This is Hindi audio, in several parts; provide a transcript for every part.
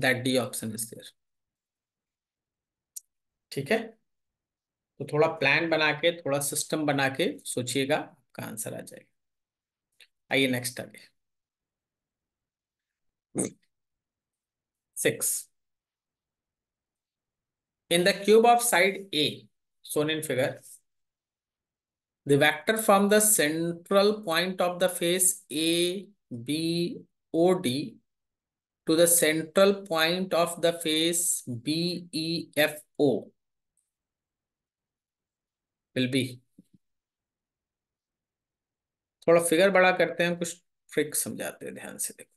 That D option is there ठीक है तो थोड़ा प्लान बना के थोड़ा सिस्टम बना के सोचिएगा आपका आंसर आ जाएगा आइए नेक्स्ट आगे six in the cube of side A shown in figure the vector from the central point of the face A B O D to the central point of the face BEFO will be थोड़ा फिगर बड़ा करते हैं कुछ ट्रिक समझाते हैं ध्यान से देखो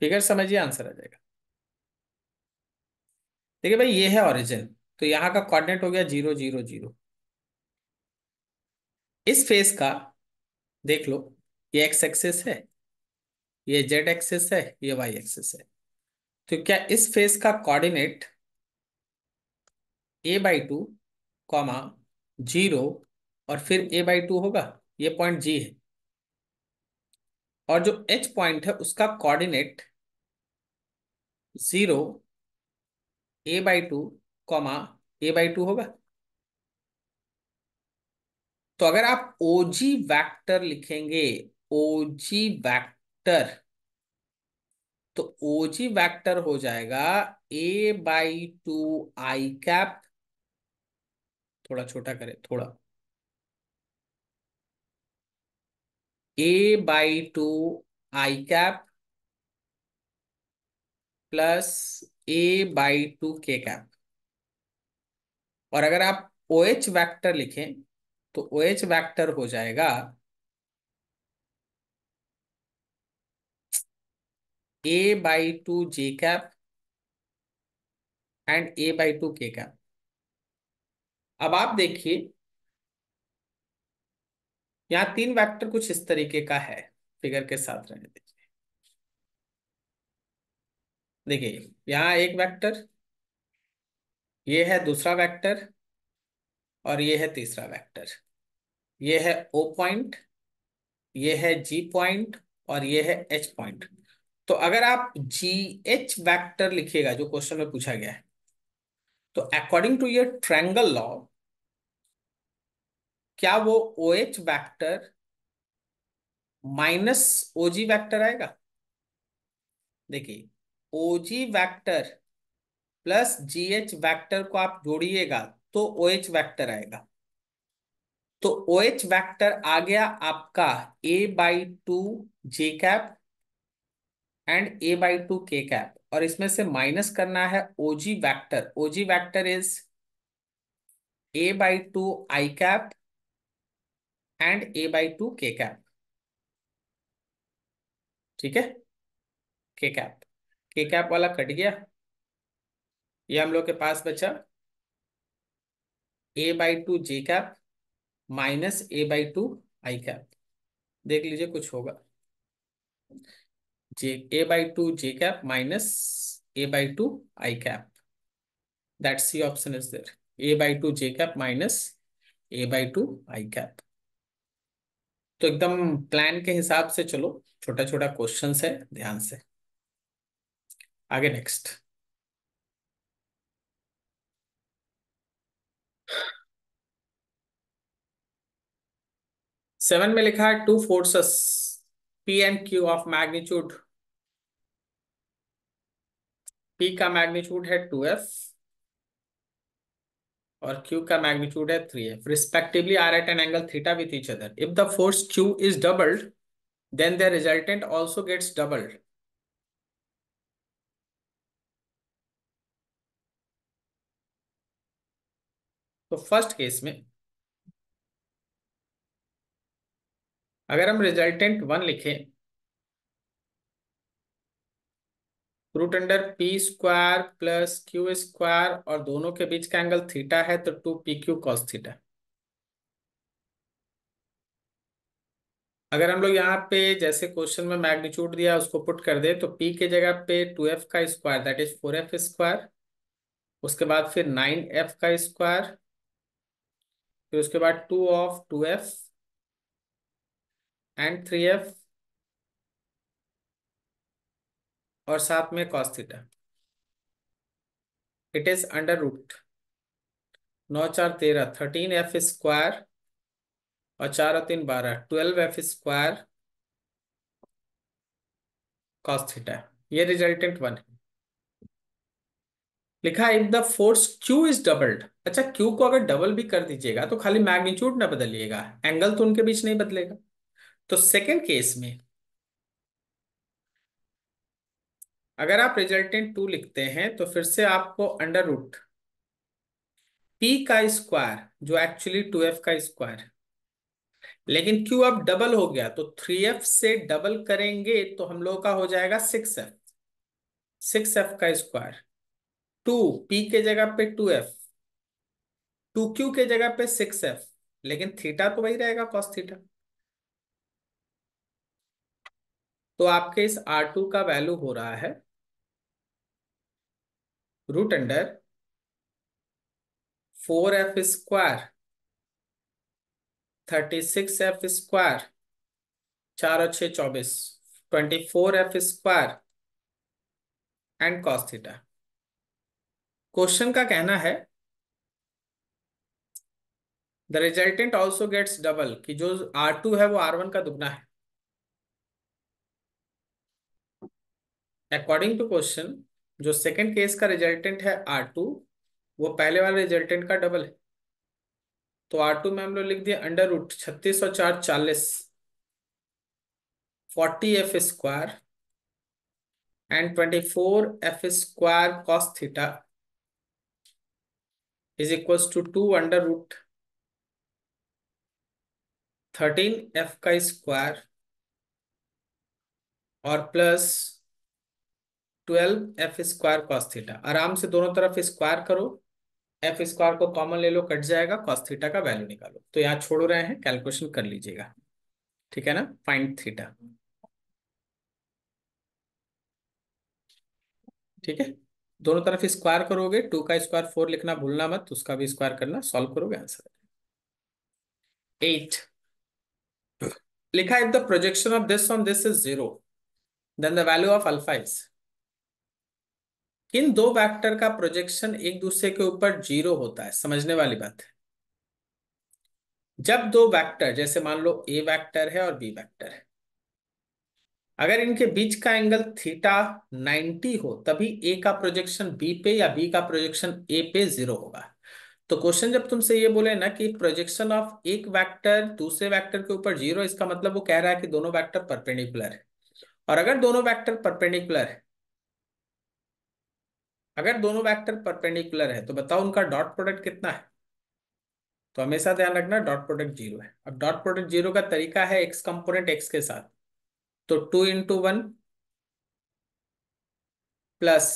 फिगर समझिए आंसर आ जाएगा देखिए भाई ये है ओरिजिन तो यहां का कोऑर्डिनेट हो गया जीरो जीरो जीरो इस फेस का देख लो ये एक्स एक्सेस है ये जेड एक्सेस है ये वाई एक्सेस है तो क्या इस फेस का coordinate A by two comma zero और फिर ए बाई टू होगा ये पॉइंट जी है और जो एच पॉइंट है उसका coordinate zero A by two comma A by two होगा तो अगर आप ओजी वैक्टर लिखेंगे ओजी वैक्टर तो ओजी वैक्टर हो जाएगा A by two I cap थोड़ा छोटा करें थोड़ा A by two I cap plus A by two K cap और अगर आप ओ एच वैक्टर लिखें तो ओ एच वैक्टर हो जाएगा A by two J cap and A by two K cap अब आप देखिए यहां तीन वेक्टर कुछ इस तरीके का है फिगर के साथ रहने दीजिए देखिए यहां एक वेक्टर ये है दूसरा वेक्टर और ये है तीसरा वेक्टर ये है ओ पॉइंट ये है जी पॉइंट और ये है एच पॉइंट तो अगर आप जी एच वैक्टर लिखिएगा जो क्वेश्चन में पूछा गया है तो अकॉर्डिंग टू ये ट्रैंगल लॉ क्या वो O H vector minus O G vector आएगा देखिए O G vector plus G H vector को आप जोड़िएगा तो ओ एच वैक्टर आएगा तो ओ एच वैक्टर आ गया आपका A by two J cap and A by two K cap और इसमें से माइनस करना है OG vector OG vector is A by two I cap and A by two K cap ठीक है के कैप के कैप वाला कट गया ये हम लोग के पास बचा A by two J cap minus A by two I cap देख लीजिए कुछ होगा J A by two J cap minus A by two I cap that C option is there A by two J cap minus A by two I cap तो एकदम प्लान के हिसाब से चलो छोटा छोटा क्वेश्चन है ध्यान से आगे नेक्स्ट सेवन में लिखा है two forces P and Q of magnitude P का मैग्नीट्यूड है टू एफ और Q का मैग्नीट्यूड है three F respectively are at an angle theta with each other if the force Q is doubled then the resultant also gets doubled तो फर्स्ट केस में अगर हम रिजल्टेंट वन लिखें root under P square plus Q square और दोनों के बीच का एंगल थीटा है तो to P Q cos theta अगर हम लोग यहाँ पे जैसे क्वेश्चन में मैग्नीट्यूड दिया उसको पुट कर दे तो पी के जगह पे टू एफ का square that is four F square उसके बाद फिर नाइन एफ का स्क्वायर फिर उसके बाद two of two F and three F और साथ में cos theta it is under root नौ चार तेरह थर्टीन एफ स्क्वायर और चार और तीन बारह twelve F square cos theta ये रिजल्टेंट वन है लिखा if the force Q is doubled अच्छा क्यू को अगर डबल भी कर दीजिएगा तो खाली मैग्नीट्यूड ना बदलिएगा एंगल तो उनके बीच नहीं बदलेगा तो सेकेंड केस में अगर आप रिजल्टेंट टू लिखते हैं तो फिर से आपको अंडर रूट पी का स्क्वायर जो एक्चुअली टू एफ का स्क्वायर लेकिन क्यू अब डबल हो गया तो थ्री एफ से डबल करेंगे तो हम लोग का हो जाएगा सिक्स एफ सिक्स एफ का स्क्वायर टू पी के जगह पे टू एफ टू क्यू के जगह पे सिक्स एफ लेकिन थीटा तो वही रहेगा कॉस थीटा तो आपके इस आर टू का वैल्यू हो रहा है root under four F square thirty six F square चार और छह चौबीस twenty four F square and cos theta question का कहना है the resultant also gets double कि जो आर टू है वो आर वन का दुगना है अकॉर्डिंग टू क्वेश्चन जो सेकेंड केस का रिजल्टेंट है आर टू वो पहले वाले रिजल्टेंट का डबल है तो आर टू में हम लोग लिख दिए अंडर रूट छत्तीस सौ चार चालीस forty F square and twenty four F square cos theta is equal to two under root thirteen F का स्क्वायर और plus twelve F square cos theta आराम से दोनों तरफ स्क्वायर करो एफ स्क्वायर को कॉमन ले लो कट जाएगा कॉस थीटा का वैल्यू निकालो तो यहाँ छोड़ रहे हैं कैलकुलेशन कर लीजिएगा ठीक है ना फाइंड थीटा ठीक है दोनों तरफ स्क्वायर करोगे टू का स्क्वायर फोर लिखना भूलना मत उसका भी स्क्वायर करना सॉल्व करोगे आंसर एट लिखा if the projection of this on this is zero then the value of alpha is in दो वेक्टर का प्रोजेक्शन एक दूसरे के ऊपर जीरो होता है समझने वाली बात है जब दो वेक्टर जैसे मान लो ए वेक्टर है और बी वेक्टर है अगर इनके बीच का एंगल थीटा 90 हो तभी ए का प्रोजेक्शन बी पे या बी का प्रोजेक्शन ए पे जीरो होगा तो क्वेश्चन जब तुमसे ये बोले ना कि प्रोजेक्शन ऑफ एक वेक्टर दूसरे वेक्टर के ऊपर जीरो इसका मतलब वो कह रहा है कि दोनों वेक्टर परपेंडिकुलर है और अगर दोनों वेक्टर परपेंडिकुलर है अगर दोनों वेक्टर परपेंडिकुलर है तो बताओ उनका डॉट प्रोडक्ट कितना है तो हमेशा ध्यान रखना डॉट प्रोडक्ट जीरो है अब डॉट प्रोडक्ट जीरो का तरीका है एक्स कंपोनेंट एक्स के साथ तो two into one plus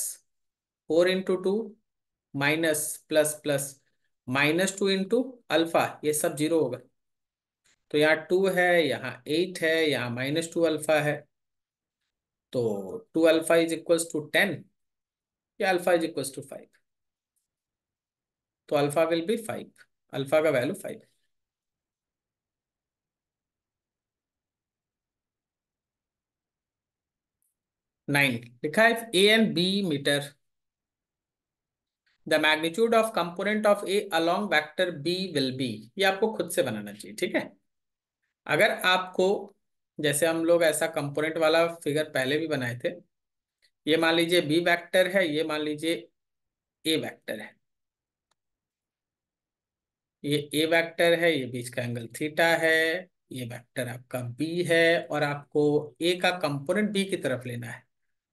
four into two minus plus plus minus two into alpha ये सब जीरो होगा तो यहाँ टू है यहाँ एट है यहाँ माइनस टू अल्फा है तो two alpha is equals to ten या alpha is equal to five तो alpha will be five alpha का वैल्यू फाइव नाइन लिखा है A and B meter the magnitude of component of A along vector B will be ये आपको खुद से बनाना चाहिए ठीक है अगर आपको जैसे हम लोग ऐसा कंपोनेंट वाला फिगर पहले भी बनाए थे ये मान लीजिए बी वेक्टर है ये मान लीजिए ए वेक्टर है ये ए वेक्टर है ये बीच का एंगल थीटा है ये वेक्टर आपका बी है और आपको ए का कंपोनेंट बी की तरफ लेना है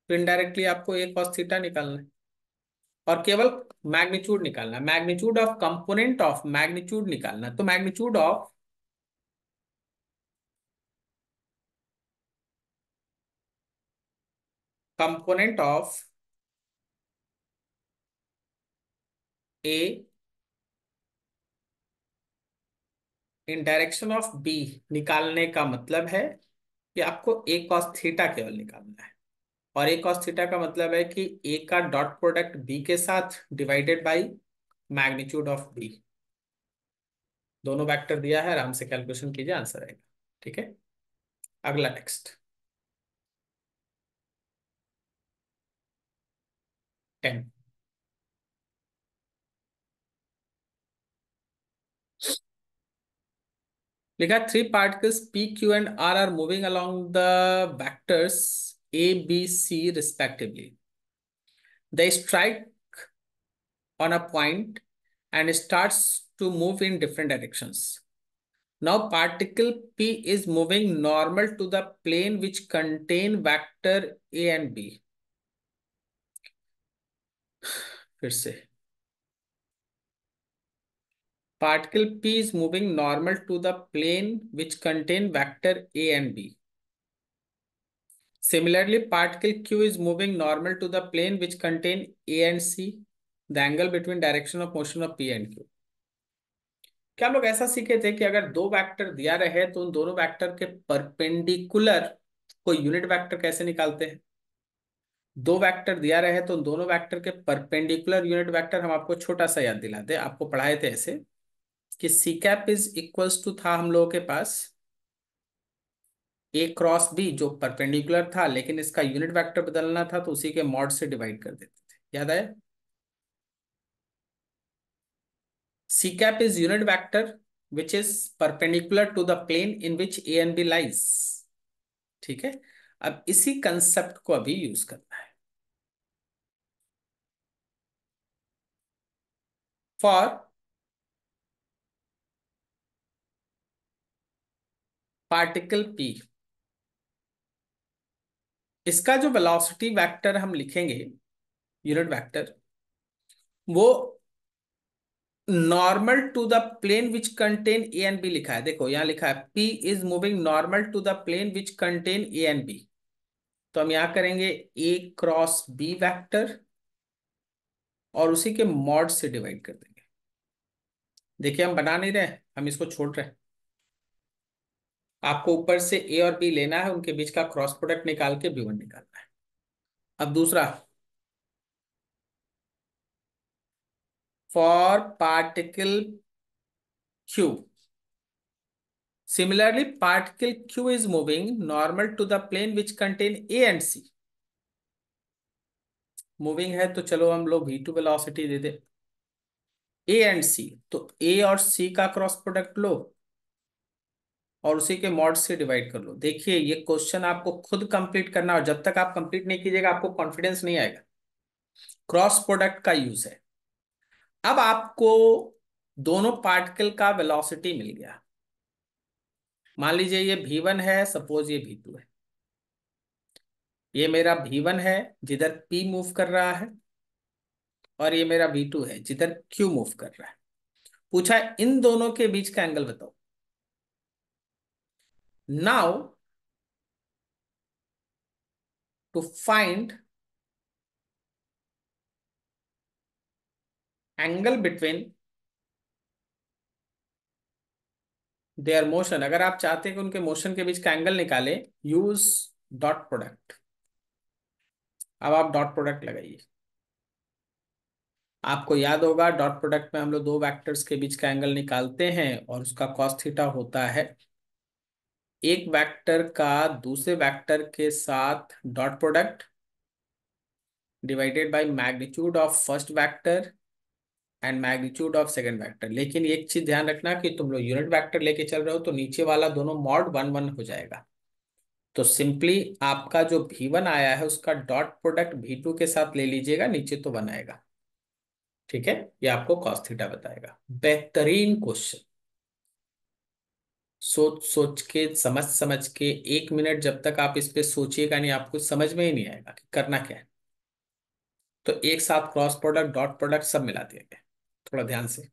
तो इनडायरेक्टली आपको ए कॉस थीटा निकालना है और केवल मैग्नीट्यूड निकालना magnitude of component of magnitude निकालना तो magnitude of component of A in direction of B निकालने का मतलब है कि आपको ए कॉस थीटा केवल निकालना है और ए कॉस थीटा का मतलब है कि ए का डॉट प्रोडक्ट बी के साथ divided by magnitude of B दोनों वेक्टर दिया है आराम से कैलकुलेशन कीजिए आंसर आएगा ठीक है अगला next 10. Likha three particles P, Q and R are moving along the vectors A, B, C respectively. They strike on a point and starts to move in different directions. Now particle P is moving normal to the plane which contain vector A and B. फिर से particle P is moving normal to the plane which contain vector A and B similarly particle Q is moving normal to the plane which contain A and C the angle between direction of motion of P and Q क्या लोग ऐसा सीखे थे कि अगर दो वैक्टर दिया रहे तो उन दोनों वैक्टर के परपेंडिकुलर को यूनिट वैक्टर कैसे निकालते हैं दो वेक्टर दिया रहे तो दोनों वेक्टर के परपेंडिकुलर यूनिट वेक्टर हम आपको छोटा सा याद दिला दे आपको पढ़ाए थे ऐसे कि C cap is equals to था हम लोगों के पास ए क्रॉस बी जो परपेंडिकुलर था लेकिन इसका यूनिट वेक्टर बदलना था तो उसी के मॉड से डिवाइड कर देते थे याद आया C cap is unit vector which is perpendicular to the plane in which A and B lies ठीक है अब इसी कंसेप्ट को अभी यूज करना for पार्टिकल पी इसका जो वेलोसिटी वेक्टर हम लिखेंगे यूनिट वेक्टर वो normal to the plane which contain A and B लिखा है देखो यहां लिखा है P is moving normal to the plane which contain A and B तो हम यहां करेंगे ए क्रॉस बी वेक्टर और उसी के मॉड से डिवाइड कर देंगे देखिए हम बना नहीं रहे हम इसको छोड़ रहे आपको ऊपर से ए और बी लेना है उनके बीच का क्रॉस प्रोडक्ट निकाल के बी वन निकालना है अब दूसरा for particle Q similarly particle Q is moving normal to the plane which contain A and C moving है तो चलो हम लोग टू वेलोसिटी दे दे ए एंड सी तो ए और सी का क्रॉस प्रोडक्ट लो और उसी के मॉड से डिवाइड कर लो देखिए ये क्वेश्चन आपको खुद कंप्लीट करना और जब तक आप कंप्लीट नहीं कीजिएगा आपको कॉन्फिडेंस नहीं आएगा क्रॉस प्रोडक्ट का यूज है अब आपको दोनों पार्टिकल का वेलोसिटी मिल गया मान लीजिए ये भी वन है सपोज ये भी टू है ये मेरा भी वन है जिधर पी मूव कर रहा है और ये मेरा बी टू है जिधर क्यू मूव कर रहा है पूछा इन दोनों के बीच का एंगल बताओ now to find angle between their motion अगर आप चाहते हैं कि उनके मोशन के बीच का एंगल निकाले यूज डॉट प्रोडक्ट अब आप डॉट प्रोडक्ट लगाइए आपको याद होगा डॉट प्रोडक्ट में हम लोग दो वैक्टर्स के बीच का एंगल निकालते हैं और उसका कॉस्थीटा थीटा होता है एक वैक्टर का दूसरे वैक्टर के साथ dot product divided by magnitude of first vector and magnitude of second vector लेकिन एक चीज ध्यान रखना कि तुम लोग यूनिट वैक्टर लेके चल रहे हो तो नीचे वाला दोनों मॉड वन वन हो जाएगा तो सिंपली आपका जो भी वन आया है उसका डॉट प्रोडक्ट भी टू के साथ ले लीजिएगा नीचे तो वन आएगा ठीक है ये आपको कॉस थीटा बताएगा बेहतरीन क्वेश्चन सोच सोच के समझ समझ के एक मिनट जब तक आप इस पर सोचिएगा नहीं आपको समझ में ही नहीं आएगा कि करना क्या है तो एक साथ क्रॉस प्रोडक्ट डॉट प्रोडक्ट सब मिला दिया गया थोड़ा ध्यान से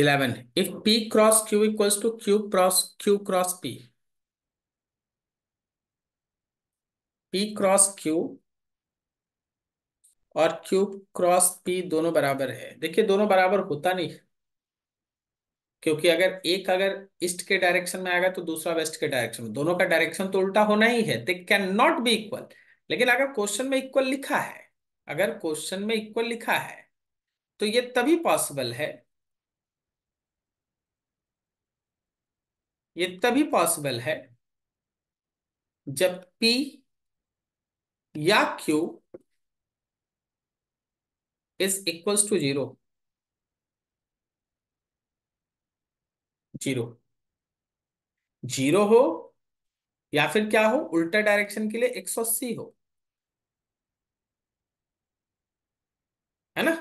eleven if P cross Q equals to Q cross Q cross P P cross Q और क्यू क्रॉस पी दोनों बराबर है देखिए दोनों बराबर होता नहीं क्योंकि अगर एक अगर ईस्ट के डायरेक्शन में आएगा तो दूसरा वेस्ट के डायरेक्शन में दोनों का डायरेक्शन तो उल्टा होना ही है they can not be equal लेकिन अगर क्वेश्चन में इक्वल लिखा है अगर क्वेश्चन में इक्वल लिखा है तो ये तभी पॉसिबल है ये तभी पॉसिबल है जब पी या Q is equals to zero zero zero हो या फिर क्या हो उल्टा डायरेक्शन के लिए एक सौ अस्सी हो है ना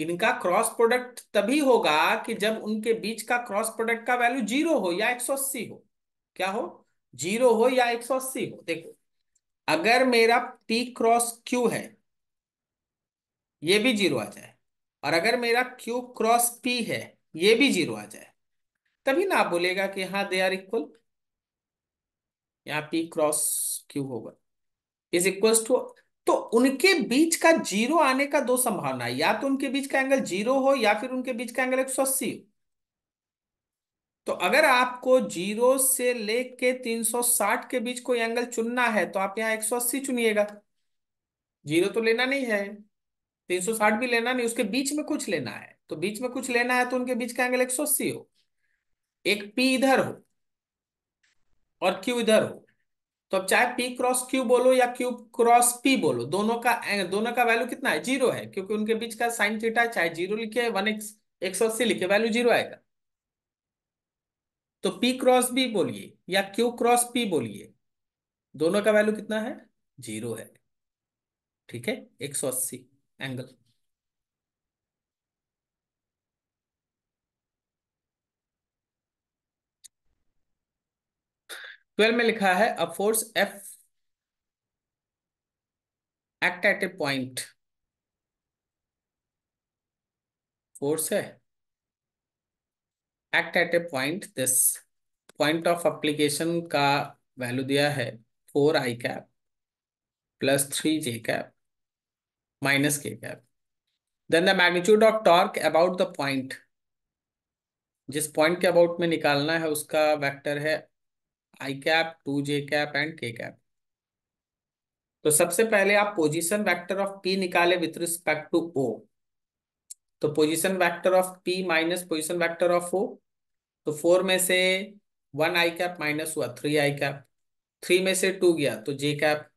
इनका क्रॉस प्रोडक्ट तभी होगा कि जब उनके बीच का क्रॉस प्रोडक्ट का वैल्यू जीरो हो या एक सौ अस्सी हो क्या हो जीरो हो या एक सौ अस्सी हो देखो अगर मेरा पी क्रॉस क्यू है ये भी जीरो आ जाए और अगर मेरा क्यू क्रॉस पी है ये भी जीरो आ जाए तभी ना आप बोलेगा कि हाँ दे आर इक्वल यहां पी क्रॉस क्यू होगा इज इक्वल टू तो उनके बीच का जीरो आने का दो संभावना है या तो उनके बीच का एंगल जीरो हो या फिर उनके बीच का एंगल एक सौ अस्सी हो तो अगर आपको जीरो से लेके 360 के बीच कोई एंगल चुनना है तो आप यहाँ 180 चुनिएगा जीरो तो लेना नहीं है 360 भी लेना नहीं उसके बीच में कुछ लेना है तो बीच में कुछ लेना है तो उनके बीच का एंगल 180 हो एक पी इधर हो और क्यू इधर हो तो अब चाहे पी क्रॉस क्यू बोलो या क्यू क्रॉस पी बोलो दोनों का दोनों का वैल्यू कितना है जीरो है क्योंकि उनके बीच का साइन थीटा चाहे जीरो लिखे वन एक सौ अस्सी लिखे वैल्यू जीरो आएगा तो P क्रॉस B बोलिए या Q क्रॉस P बोलिए दोनों का वैल्यू कितना है जीरो है ठीक है एक सौ अस्सी एंगल ट्वेल्व में लिखा है a force F act at a point force है act at a point this point of application का वैल्यू दिया है four I cap plus three J cap minus K cap then the magnitude of torque about the point जिस पॉइंट के अबाउट में निकालना है उसका वेक्टर है I cap two J cap and K cap तो सबसे पहले आप पोजीशन वेक्टर ऑफ पी निकाले विथ रिस्पेक्ट टू ओ तो position vector of P minus position vector of O तो फोर में से वन आई कैप माइनस हुआ थ्री आई कैप थ्री में से टू गया तो जे कैप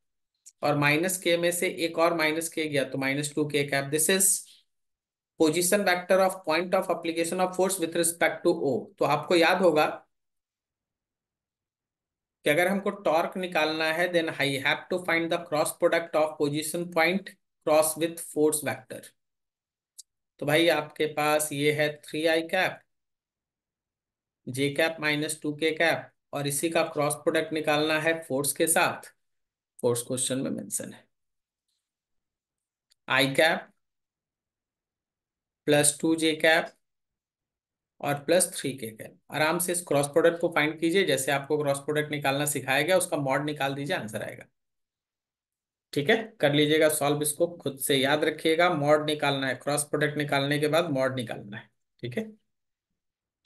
और माइनस के में से एक और माइनस के गया तो minus two K cap this is position vector of point of application of force with respect to O तो आपको याद होगा कि अगर हमको टॉर्क निकालना है then I have to find the cross product of position point cross with force vector तो भाई आपके पास ये है three I cap J cap minus two K cap और इसी का क्रॉस प्रोडक्ट निकालना है फोर्स के साथ फोर्स क्वेश्चन में मेंशन है I cap plus two J cap और प्लस थ्री के कैप आराम से इस क्रॉस प्रोडक्ट को फाइंड कीजिए जैसे आपको क्रॉस प्रोडक्ट निकालना सिखाया गया उसका मॉड निकाल दीजिए आंसर आएगा ठीक है कर लीजिएगा सॉल्व इसको खुद से याद रखिएगा मॉड निकालना है क्रॉस प्रोडक्ट निकालने के बाद मॉड निकालना है ठीक है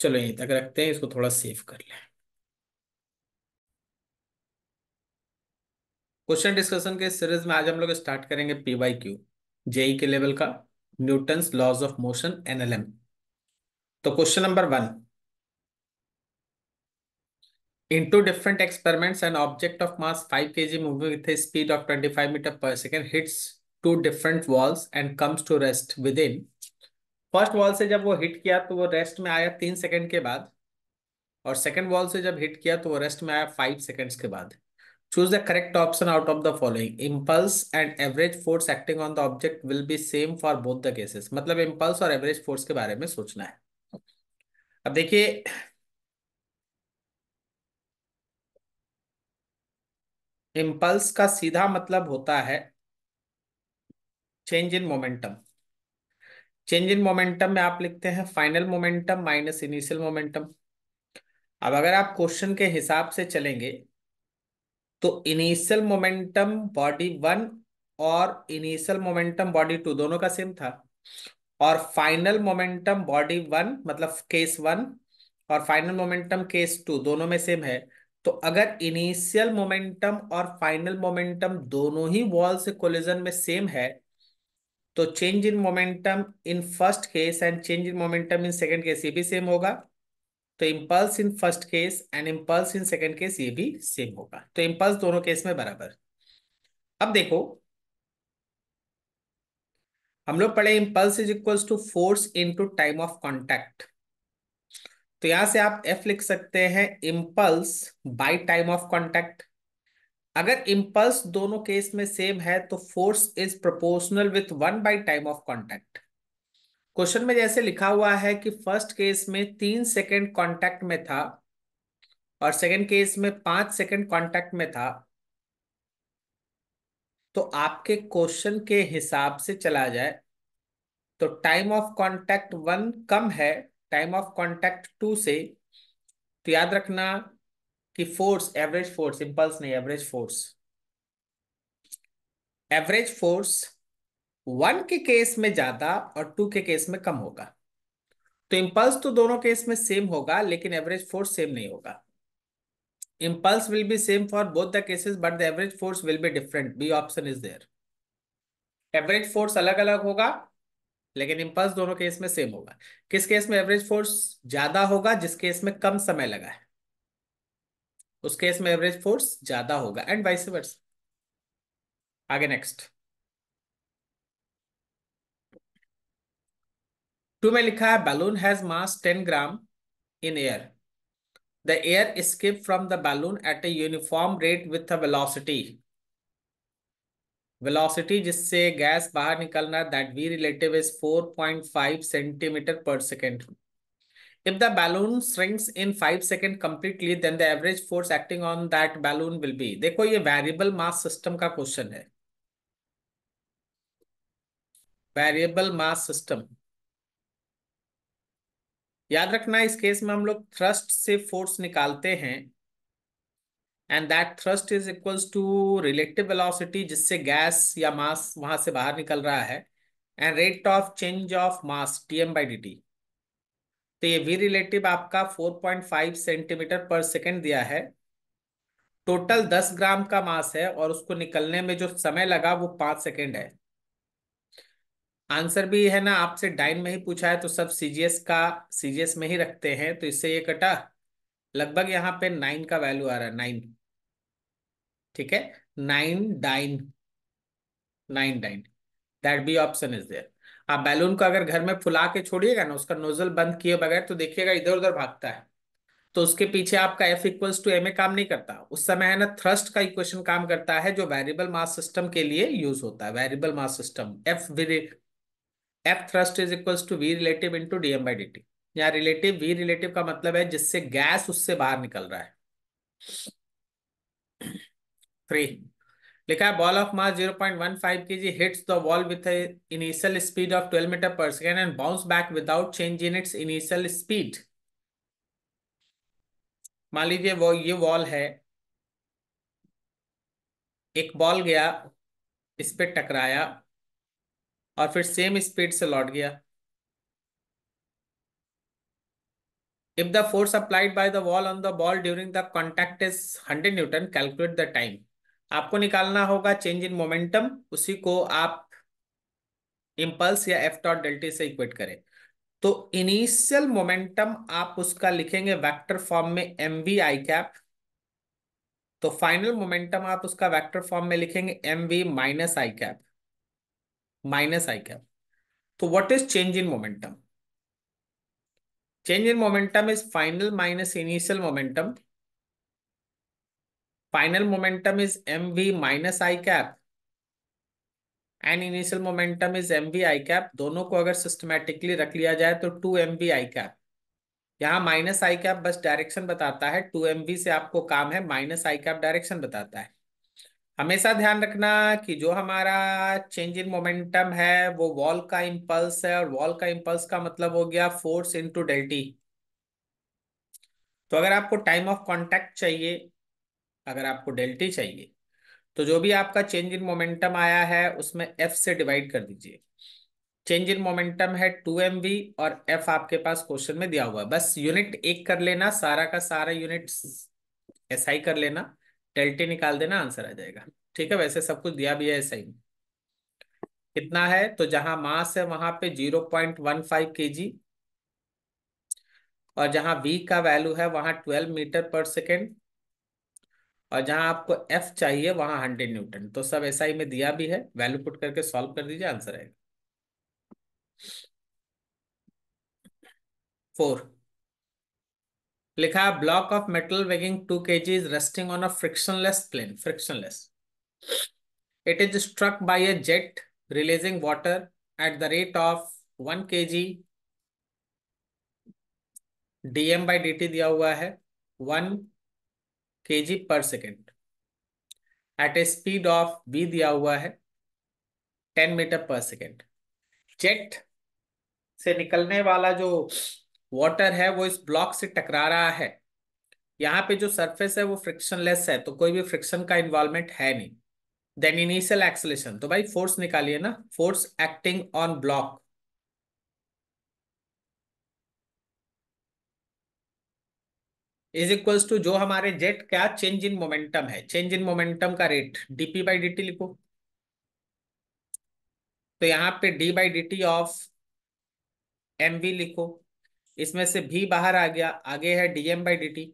चलो यहीं तक रखते हैं इसको थोड़ा सेव कर लें क्वेश्चन डिस्कशन के सीरीज में आज हम लोग स्टार्ट करेंगे पीवाई क्यू जेई के लेवल का Newton laws of motion NLM तो question number one into different experiments an object of mass 5 kg moving with a speed five 25 meter per second to two different walls and comes to rest within first wall से जब वो हिट किया तो वो रेस्ट में आया तीन सेकंड के बाद और सेकेंड वॉल से जब हिट किया तो वो रेस्ट में आया फाइव सेकंड्स के बाद choose the correct option out of the following impulse and average force acting on the object will be same for both the cases मतलब इम्पल्स और एवरेज फोर्स के बारे में सोचना है अब देखिए इम्पल्स का सीधा मतलब होता है change in momentum change in momentum में आप लिखते हैं final momentum minus initial momentum अब अगर आप क्वेश्चन के हिसाब से चलेंगे तो इनिशियल मोमेंटम बॉडी वन और इनिशियल मोमेंटम बॉडी टू दोनों का सेम था और फाइनल मोमेंटम बॉडी वन मतलब केस वन और फाइनल मोमेंटम केस टू दोनों में सेम है तो अगर इनिशियल मोमेंटम और फाइनल मोमेंटम दोनों ही वॉल से कोलिजन में सेम है तो change in momentum in first case and change in momentum in second case ये भी सेम होगा तो impulse in first case and impulse in second case ये भी सेम होगा तो इम्पल्स दोनों केस में बराबर अब देखो हम लोग पढ़े impulse is equals to force into time of contact तो यहां से आप एफ लिख सकते हैं impulse by time of contact अगर इम्पल्स दोनों केस में सेम है तो force is proportional with one by time of contact question में जैसे लिखा हुआ है कि फर्स्ट केस में तीन सेकेंड कॉन्टेक्ट में था और सेकेंड केस में पांच सेकेंड कॉन्टेक्ट में था तो आपके क्वेश्चन के हिसाब से चला जाए तो टाइम ऑफ कॉन्टेक्ट वन कम है टाइम ऑफ कॉन्टेक्ट टू से तो याद रखना कि फोर्स एवरेज फोर्स इंपल्स नहीं average force average force one के केस में ज्यादा और टू के केस में कम होगा तो इंपल्स तो दोनों केस में सेम होगा लेकिन एवरेज फोर्स सेम नहीं होगा impulse will be same for both the cases but the average force will be different B option is there average force अलग अलग होगा लेकिन इम्पल्स दोनों केस में सेम होगा किस केस में एवरेज फोर्स ज्यादा होगा जिस केस में कम समय लगा है उस केस में एवरेज फोर्स ज्यादा होगा एंड वाइस वर्स आगे नेक्स्ट टू में लिखा है balloon has mass ten gram in air the air skip from the balloon at a uniform rate with a velocity velocity जिससे गैस बाहर निकलना that V relative is 4.5 centimetre per second if the balloon shrinks in 5 second completely then the average force acting on that balloon will be देखो ये वेरिएबल मास सिस्टम का क्वेश्चन है वेरिएबल मास सिस्टम याद रखना इस केस में हम लोग थ्रस्ट से फोर्स निकालते हैं and that thrust is equals to relative velocity जिससे गैस या मास वहां से बाहर निकल रहा है and rate of change of mass DM by D T तो ये वी रिलेटिव आपका 4.5 सेंटीमीटर पर सेकेंड दिया है टोटल 10 ग्राम का मास है और उसको निकलने में जो समय लगा वो पांच सेकेंड है आंसर भी है ना आपसे डाइन में ही पूछा है तो सब सीजीएस का सीजीएस में ही रखते हैं तो इससे ये कटा लगभग यहाँ पे नाइन का वैल्यू आ रहा है नाइन ठीक है nine dyne nine dyne that B option is there आप बैलून को अगर घर में फुला के छोड़िएगा ना उसका नोजल बंद किए बगैर तो देखिएगा इधर उधर भागता है तो उसके पीछे आपका F equals to M A काम नहीं करता उस समय है ना थ्रस्ट का इक्वेशन काम करता है जो वेरिएबल मास सिस्टम के लिए यूज होता है variable mass system F F thrust is equals to V relative into D M by D T या रिलेटिव वी रिलेटिव का मतलब है जिससे गैस उससे बाहर निकल रहा है थ्री लिखा है ball of mass 0.15 point one kg hits the wall with with initial speed of 12 metre per second and bounce back without change in its initial speed मान लीजिए वो ये वॉल है एक बॉल गया इस पर टकराया और फिर सेम स्पीड से लौट गया if the force applied by the wall on the ball during the contact is hundred newton calculate the time आपको निकालना होगा चेंज इन मोमेंटम उसी को आप इंपल्स या एफ डॉट डेल्टी से इक्वेट करें तो इनिशियल मोमेंटम आप उसका लिखेंगे वेक्टर फॉर्म में एम वी आई कैप तो फाइनल मोमेंटम आप उसका वेक्टर फॉर्म में लिखेंगे M V minus I cap minus I cap तो what is change in momentum change in momentum is final minus initial momentum final momentum is M V minus I cap and initial momentum is M V I cap दोनों को अगर सिस्टमेटिकली रख लिया जाए तो two M V I cap यहाँ माइनस आई कैप बस डायरेक्शन बताता है टू एम वी से आपको काम है माइनस आई कैप डायरेक्शन बताता है हमेशा ध्यान रखना कि जो हमारा चेंज इन मोमेंटम है वो वॉल का इम्पल्स है और वॉल का इम्पल्स का मतलब हो गया फोर्स इंटू डेल्टी तो अगर आपको टाइम ऑफ कॉन्टेक्ट चाहिए अगर आपको डेल्टी चाहिए तो जो भी आपका चेंज इन मोमेंटम आया है उसमें एफ से डिवाइड कर दीजिए चेंज इन मोमेंटम है टू एम वी और एफ आपके पास क्वेश्चन में दिया हुआ है बस यूनिट एक कर लेना सारा का सारा यूनिट एस आई कर लेना डेल्टी निकाल देना आंसर आ जाएगा ठीक है वैसे सब कुछ दिया भी है एस आई में कितना है तो जहां मास है वहां पे zero point one five K जी और जहां वी का वैल्यू है वहां ट्वेल्व मीटर पर सेकेंड और जहां आपको एफ चाहिए वहां हंड्रेड न्यूटन तो सब एस में दिया भी है वैल्यू पुट करके सॉल्व कर दीजिए आंसर आएगा फोर लिखा block of metal weighing two K G is resting on a frictionless plane frictionless it is struck by a jet releasing water at the rate of one K G DM by D T दिया हुआ है वन जी पर second at a speed of V दिया हुआ है ten metre per second jet से निकलने वाला जो वाटर है वो इस ब्लॉक से टकरा रहा है यहाँ पे जो सरफेस है वो फ्रिक्शनलेस है तो कोई भी फ्रिक्शन का इन्वॉल्वमेंट है नहीं देन इनिशियल एक्सलेशन तो भाई फोर्स निकालिए ना force acting on block is equals to जो हमारे जेट क्या चेंज इन मोमेंटम है चेंज इन मोमेंटम का रेट डीपी बाई डी लिखो तो यहाँ पे D by D of M V लिखो इसमें से भी बाहर आ गया आगे है डीएम बाई डी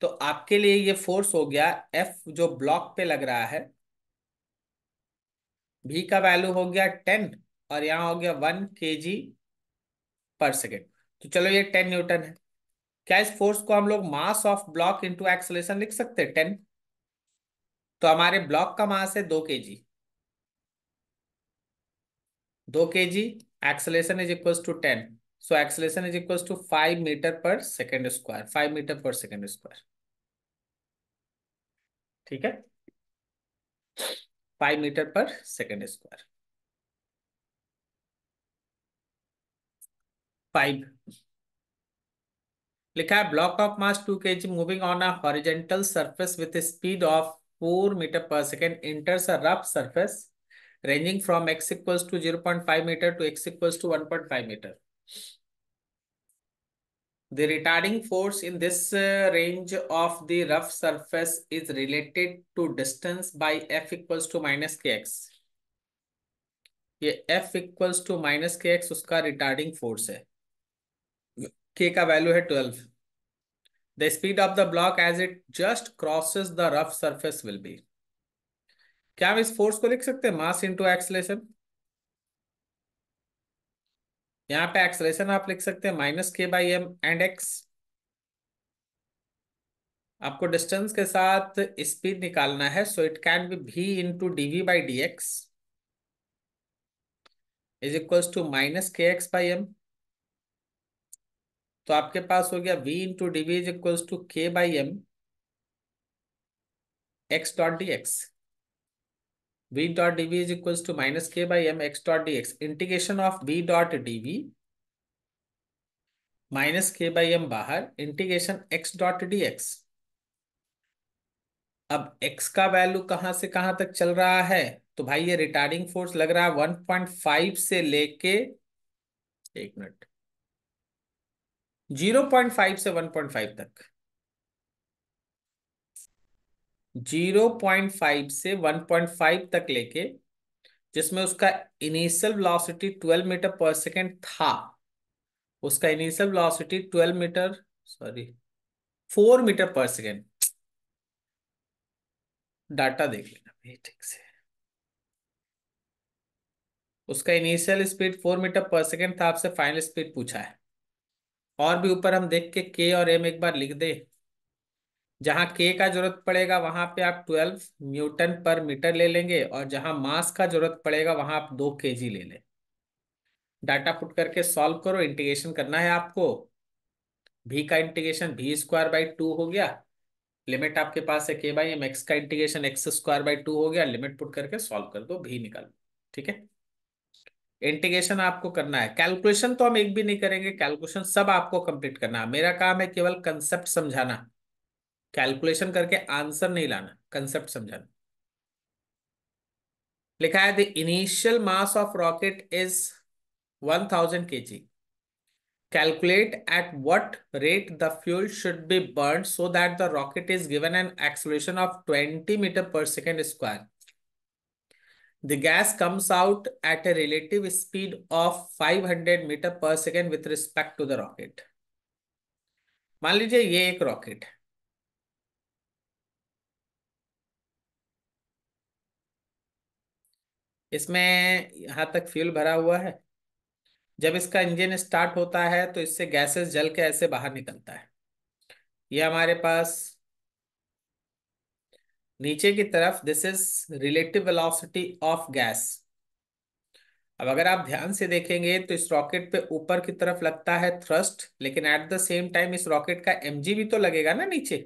तो आपके लिए ये फोर्स हो गया एफ जो ब्लॉक पे लग रहा है भी का वैल्यू हो गया टेन और यहाँ हो गया वन के जी पर सेकेंड तो चलो ये टेन न्यूटन है क्या इस फोर्स को हम लोग mass of block into acceleration लिख सकते हैं टेन तो हमारे ब्लॉक का मास है दो के जी दो K G acceleration is equal to ten so acceleration is equal to five metre per second square five metre per second square ठीक है five metre per second square five लिखा है block of mass two K G moving on a horizontal surface with speed of four metre per second enters a rough surface ranging from X equals to zero point five metre to X equals to one point five metre The retarding force in this uh, range of the rough surface is related to distance by f equals to minus kx. ये f equals to minus kx उसका retarding force है k का वैल्यू है twelve the speed of the block as it just crosses the rough surface will be क्या हम इस फोर्स को लिख सकते हैं मास इंटू एक्सलेशन यहां पे एक्सलेशन आप लिख सकते हैं minus K by M and X आपको डिस्टेंस के साथ स्पीड निकालना है so it can be V into DV by D X is equals to minus K X by M तो आपके पास हो गया V into D is equal to K by M X dot D X V dot D V is equal to minus K by M X dot D X integration of V dot D V minus K by M बाहर integration X dot D X अब x का वैल्यू कहां से कहां तक चल रहा है तो भाई ये रिटार्डिंग फोर्स लग रहा है 1.5 से लेके एक मिनट जीरो पॉइंट फाइव से वन पॉइंट फाइव तक जीरो पॉइंट फाइव से वन पॉइंट फाइव तक लेके जिसमें उसका initial velocity twelve metre per second था उसका initial velocity twelve metre sorry four metre per second data देख लेना ठीक से उसका initial speed four metre per second था आपसे फाइनल स्पीड पूछा है और भी ऊपर हम देख के के और एम एक बार लिख दे जहां के का जरूरत पड़ेगा वहां पे आप ट्वेल्व न्यूटन पर मीटर ले लेंगे और जहां मास का जरूरत पड़ेगा वहां आप दो के जी ले लें डाटा पुट करके सॉल्व करो इंटीग्रेशन करना है आपको भी का इंटीग्रेशन भी स्क्वायर बाई टू हो गया लिमिट आपके पास है के बाई एम एक्स का integration X square by two हो गया लिमिट पुट करके सॉल्व कर दो भी निकाल ठीक है इंटीग्रेशन आपको करना है कैलकुलेशन तो हम एक भी नहीं करेंगे कैलकुलेशन सब आपको कंप्लीट करना है मेरा काम है केवल कंसेप्ट समझाना कैलकुलेशन करके आंसर नहीं लाना कंसेप्ट समझाना लिखा है the initial mass of rocket is 1000 thousand K G calculate at what rate the fuel should be burn so that the rocket is given an acceleration of 20 metre per second square the gas comes out at a relative speed of 500 meter per second with respect to the rocket. मान लीजिए ये एक रॉकेट है इसमें यहाँ तक फ्यूल भरा हुआ है जब इसका इंजन स्टार्ट होता है तो इससे गैसेस जल के ऐसे बाहर निकलता है ये हमारे पास नीचे की तरफ this is relative velocity of gas अब अगर आप ध्यान से देखेंगे तो इस रॉकेट पे ऊपर की तरफ लगता है थ्रस्ट लेकिन एट द सेम टाइम इस रॉकेट का एमजी भी तो लगेगा ना नीचे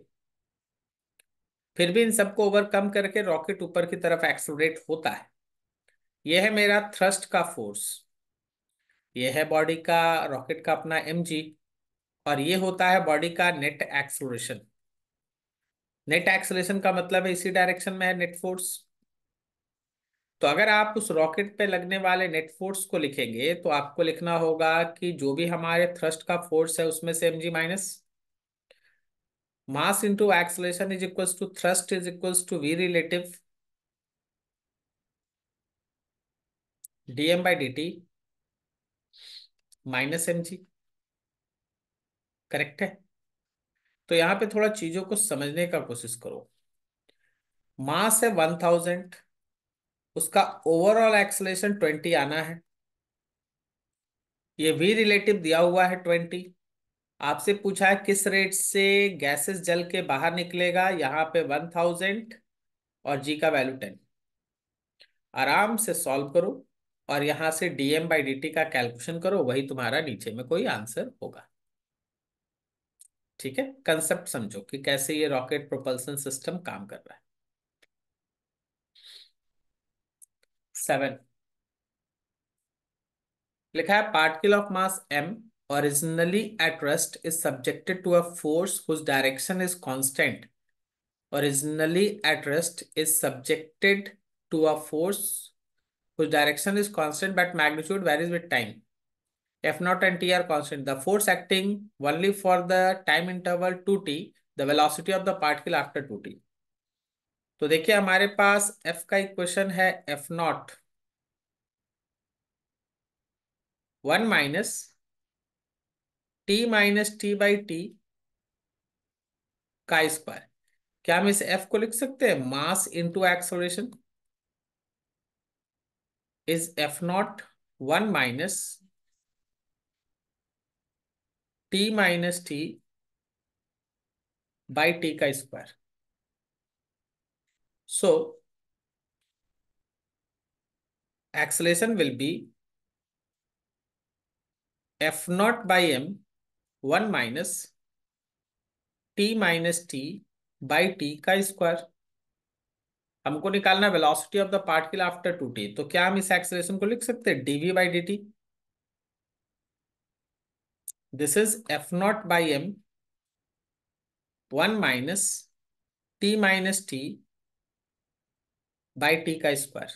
फिर भी इन सबको ओवरकम करके रॉकेट ऊपर की तरफ एक्सलोरेट होता है यह है मेरा थ्रस्ट का फोर्स यह है बॉडी का रॉकेट का अपना एमजी और ये होता है बॉडी का नेट एक्सलोरेशन नेट एक्सलेशन का मतलब है इसी डायरेक्शन में है नेट फोर्स तो अगर आप उस रॉकेट पे लगने वाले नेट फोर्स को लिखेंगे तो आपको लिखना होगा कि जो भी हमारे थ्रस्ट का फोर्स है उसमें से M ji minus mass into acceleration is equal to thrust is equal to V relative by D T minus M G correct है तो यहां पे थोड़ा चीजों को समझने का कोशिश करो मास है वन थाउजेंड उसका ओवरऑल एक्सलेशन ट्वेंटी आना है ये वी रिलेटिव दिया हुआ है ट्वेंटी आपसे पूछा है किस रेट से गैसेस जल के बाहर निकलेगा यहाँ पे वन थाउजेंड और जी का वैल्यू टेन आराम से सॉल्व करो और यहां से डीएम बाई डी का कैलकुलेशन करो वही तुम्हारा नीचे में कोई आंसर होगा ठीक है कंसेप्ट समझो कि कैसे ये रॉकेट प्रोपल्सन सिस्टम काम कर रहा है सेवन लिखा है particle of mass M originally at rest is subjected to a force whose direction is constant originally at rest is subjected to a force whose direction is constant but magnitude varies with time F naught and T are constant. The force acting only for the time interval 2t, the velocity of the particle after 2t. तो देखिए हमारे पास F का इक्वेशन है F naught one minus t minus T by T का स्क्वायर क्या हम इस F को लिख सकते हैं mass into acceleration is F naught one minus T minus T by T का square so acceleration will be F naught by M one minus T minus T by T का स्क्वायर हमको निकालना velocity of the particle after two T तो क्या हम इस एक्सलेशन को लिख सकते हैं DV by D T This is F naught by M 1 minus T minus T by T का स्क्वायर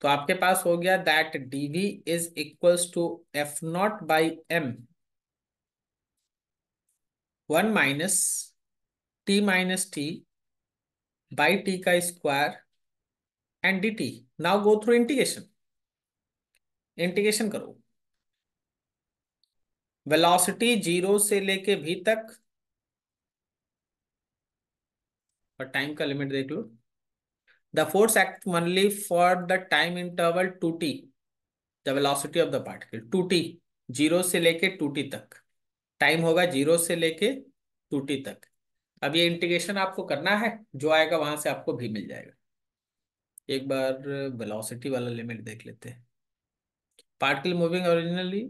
तो आपके पास हो गया that V is equals to F naught by M one minus T minus T by T का square and D T now go through integration integration करो वेलोसिटी जीरो से लेके भी तक और टाइम का लिमिट देख लो the force act only for the time interval two T the velocity of the particle two T zero से लेके टू टी तक टाइम होगा जीरो से लेके टू टी तक अब ये इंटीग्रेशन आपको करना है जो आएगा वहां से आपको भी मिल जाएगा एक बार वेलोसिटी वाला लिमिट देख लेते हैं particle moving originally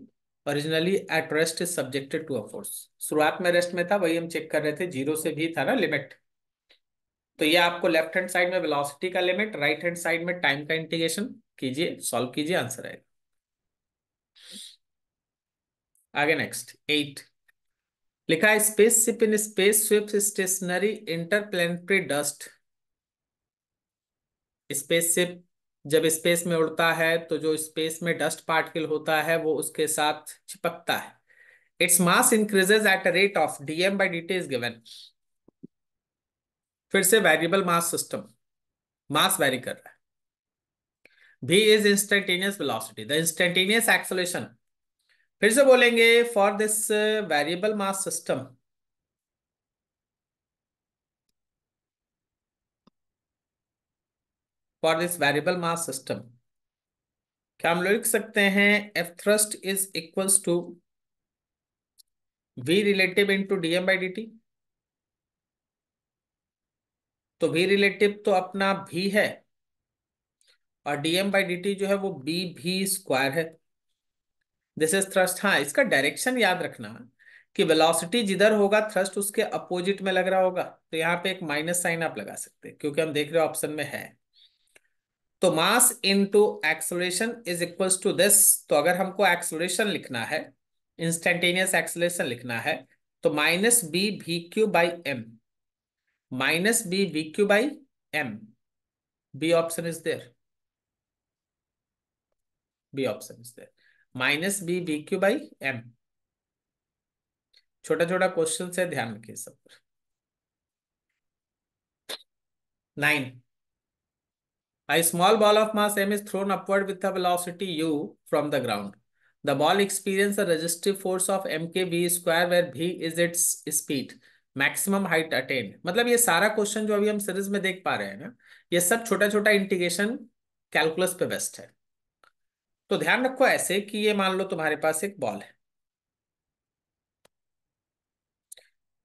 originally at rest is subjected to a force शुरुआत में रेस्ट में था वही हम चेक कर रहे थे जीरो से भी था ना लिमिट तो ये आपको लेफ्ट हैंड साइड में वेलोसिटी का लिमिट राइट हैंड साइड में टाइम का इंटीग्रेशन कीजिए सॉल्व कीजिए आंसर आएगा आगे नेक्स्ट एट लिखा है spaceship in space sweeps stationary interplanetary dust spaceship जब स्पेस में उड़ता है तो जो स्पेस में डस्ट पार्टिकल होता है वो उसके साथ चिपकता है its mass increases at a rate of DM by D is given फिर से variable mass system mass vary कर रहा है v is instantaneous velocity the instantaneous acceleration फिर से बोलेंगे for this variable mass system for this variable mass system क्या हम लोग लिख सकते हैं F thrust is equals to V relative into DM by D T तो वी रिलेटिव तो अपना भी है और डीएम बाई डी टी जो है वो बी भी स्क्वायर है दिस इज थ्रस्ट हाँ इसका डायरेक्शन याद रखना कि वेलोसिटी जिधर होगा थ्रस्ट उसके अपोजिट में लग रहा होगा तो यहाँ पे एक माइनस साइन आप लगा सकते हैं क्योंकि हम देख रहे हो ऑप्शन में है तो mass into acceleration is equals to this तो अगर हमको एक्सलेशन लिखना है इंस्टेंटेनियस एक्सलेशन लिखना है तो minus B V Q by M minus B V Q by M B option is there B option is there minus B V Q by M छोटा छोटा क्वेश्चन से ध्यान रखिए सब nine A small ball of mass m is thrown upward with a velocity u from the ground. The ball experiences a resistive force of v square where v is its speed. Maximum height attained मतलब ये सारा क्वेश्चन जो अभी हम सीरीज में देख पा रहे हैं ना ये सब छोटा छोटा इंटीग्रेशन कैलकुलस पे बेस्ट है तो ध्यान रखो ऐसे कि ये मान लो तुम्हारे पास एक बॉल है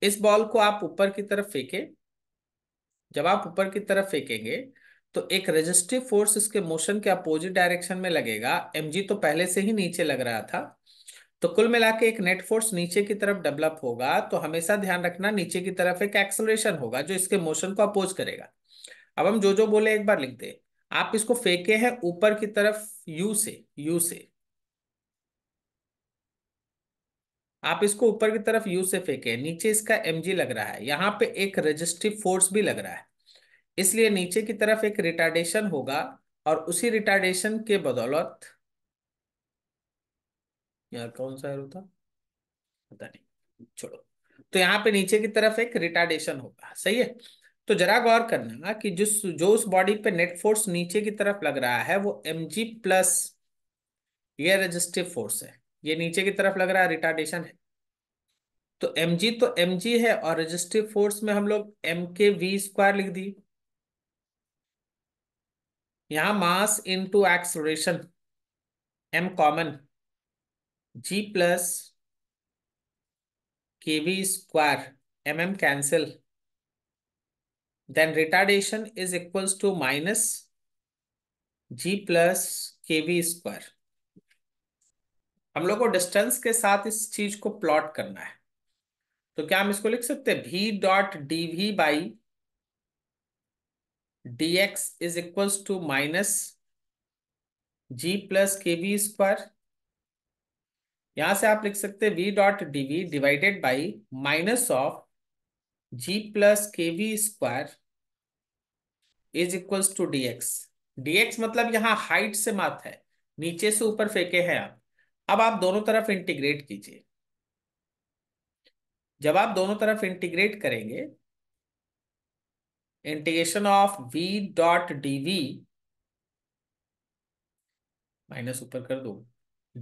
इस बॉल को आप ऊपर की तरफ फेंके जब आप ऊपर की तरफ फेंकेंगे तो एक रेजिस्टिव फोर्स इसके मोशन के अपोजिट डायरेक्शन में लगेगा एम तो पहले से ही नीचे लग रहा था तो कुल मिला के एक नेट फोर्स नीचे की तरफ डेवलप होगा तो हमेशा ध्यान रखना नीचे की तरफ एक एक्सलेशन होगा जो इसके मोशन को अपोज करेगा अब हम जो जो बोले एक बार लिख दे आप इसको फेंके हैं ऊपर की तरफ U से U से आप इसको ऊपर की तरफ U से फेंके नीचे इसका mg लग रहा है यहां पे एक रजिस्टिव फोर्स भी लग रहा है इसलिए नीचे की तरफ एक रिटार्डेशन होगा और उसी रिटार्डेशन के बदौलत यहाँ कौन सा एरो था पता नहीं छोड़ो तो यहाँ पे नीचे की तरफ एक रिटार्डेशन होगा सही है तो जरा गौर करना कि जिस जो उस बॉडी पे नेट फोर्स नीचे की तरफ लग रहा है वो एम जी प्लस ये रजिस्टिव फोर्स है ये नीचे की तरफ लग रहा है रिटार्डेशन है तो एम जी तो एम जी है और रजिस्टिव फोर्स में हम लोग एम के वी स्क्वायर लिख दिए यहां mass into acceleration M common G plus K V square M M cancel retardation is equals to minus G plus K V square हम लोग को डिस्टेंस के साथ इस चीज को प्लॉट करना है तो क्या हम इसको लिख सकते हैं भी dot D V by dx is equal to minus G plus K V square यहां से आप लिख सकते V dot D V divided by minus of G plus K V square is equal to D DX DX मतलब यहां हाइट से मात है नीचे से ऊपर फेंके हैं आप अब आप दोनों तरफ इंटीग्रेट कीजिए जब आप दोनों तरफ इंटीग्रेट करेंगे of V dot D V minus ऊपर कर दो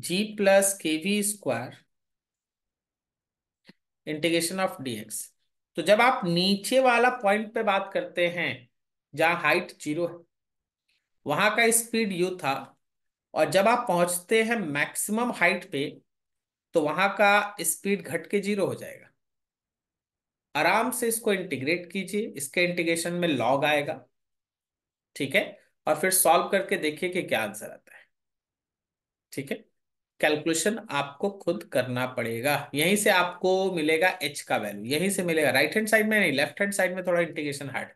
G plus K V square integration of DX तो जब आप नीचे वाला पॉइंट पे बात करते हैं जहां हाइट जीरो है वहां का स्पीड यू था और जब आप पहुंचते हैं मैक्सिमम हाइट पे तो वहां का स्पीड घट के जीरो हो जाएगा आराम से इसको इंटीग्रेट कीजिए इसके इंटीग्रेशन में लॉग आएगा ठीक है और फिर सॉल्व करके देखिए कि क्या आंसर आता है ठीक है कैलकुलेशन आपको खुद करना पड़ेगा यहीं से आपको मिलेगा एच का वैल्यू यहीं से मिलेगा राइट हैंड साइड में नहीं लेफ्ट हैंड साइड में थोड़ा इंटीग्रेशन हार्ड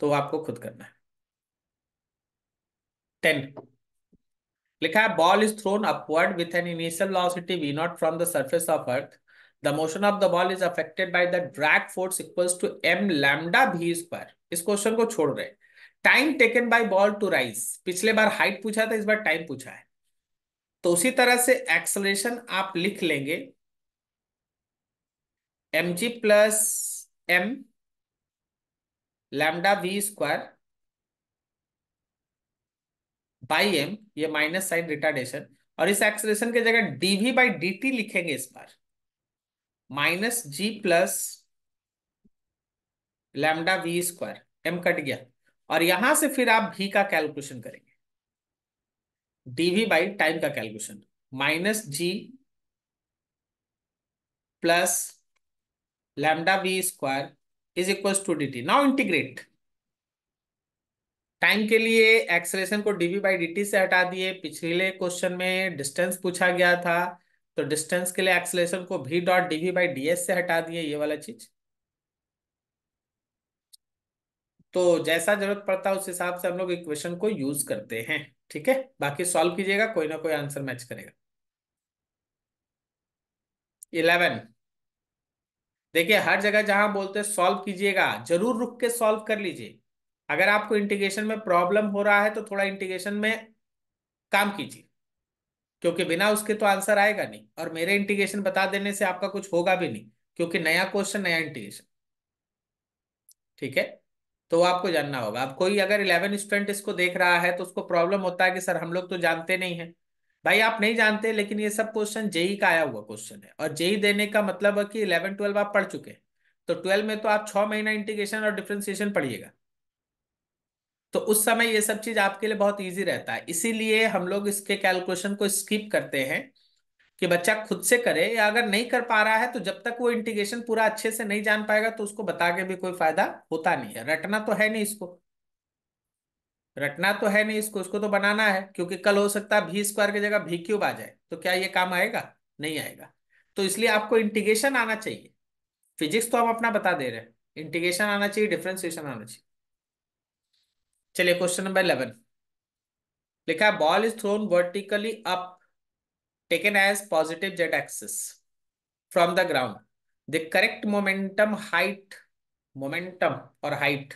तो आपको खुद करना है टेन लिखा है ball is thrown upward with an initial velocity V naught from the surface of earth the motion of the ball is affected by the drag force equals to m lambda v square इस क्वेश्चन को छोड़ रहे time taken by ball to rise पिछले बार हाइट पूछा था इस बार टाइम पूछा है तो उसी तरह से एक्सलेशन आप लिख लेंगे M G plus M lambda V square by M ये माइनस साइन रिटार्डेशन और इस एक्सलेशन के जगह डीवी बाई डी लिखेंगे इस बार minus G plus lambda V square M cut गया और यहां से फिर आप भी का कैलकुलेशन करेंगे डीवी बाई टाइम का calculation minus G plus lambda V square is equal to D T now integrate time के लिए एक्सलेशन को डीवी बाई टी से हटा दिए पिछले क्वेश्चन में डिस्टेंस पूछा गया था तो डिस्टेंस के लिए एक्सलेशन को भी dot D V by D S से हटा दिए ये वाला चीज तो जैसा जरूरत पड़ता है उस हिसाब से हम लोग इक्वेशन को यूज करते हैं ठीक है बाकी सॉल्व कीजिएगा कोई ना कोई आंसर मैच करेगा इलेवन देखिए हर जगह जहां बोलते हैं सॉल्व कीजिएगा जरूर रुक के सॉल्व कर लीजिए अगर आपको इंटीग्रेशन में प्रॉब्लम हो रहा है तो थोड़ा इंटीग्रेशन में काम कीजिए क्योंकि बिना उसके तो आंसर आएगा नहीं और मेरे इंटीग्रेशन बता देने से आपका कुछ होगा भी नहीं क्योंकि नया क्वेश्चन नया इंटीग्रेशन ठीक है तो आपको जानना होगा अब कोई अगर इलेवन स्टूडेंट इसको देख रहा है तो उसको प्रॉब्लम होता है कि सर हम लोग तो जानते नहीं है भाई आप नहीं जानते लेकिन ये सब क्वेश्चन जेई e का आया हुआ क्वेश्चन है और जेई e देने का मतलब है कि इलेवन ट्वेल्व आप पढ़ चुके हैं तो ट्वेल्व में तो आप छह महीना इंटीग्रेशन और डिफ्रेंसिएशन पढ़िएगा तो उस समय ये सब चीज आपके लिए बहुत ईजी रहता है इसीलिए हम लोग इसके कैलकुलेशन को स्किप करते हैं कि बच्चा खुद से करे या अगर नहीं कर पा रहा है तो जब तक वो इंटीग्रेशन पूरा अच्छे से नहीं जान पाएगा तो उसको बता के भी कोई फायदा होता नहीं है रटना तो है नहीं इसको रटना तो है नहीं इसको उसको तो बनाना है क्योंकि कल हो सकता है भी स्क्वायर की जगह भी क्यूब आ जाए तो क्या ये काम आएगा नहीं आएगा तो इसलिए आपको इंटीग्रेशन आना चाहिए फिजिक्स तो हम अपना बता दे रहे हैं इंटीग्रेशन आना चाहिए डिफ्रेंसिएशन आना चाहिए चलिए क्वेश्चन नंबर इलेवन लिखा है ball is thrown vertically up taken as positive Z axis from the ground the correct momentum height momentum और हाइट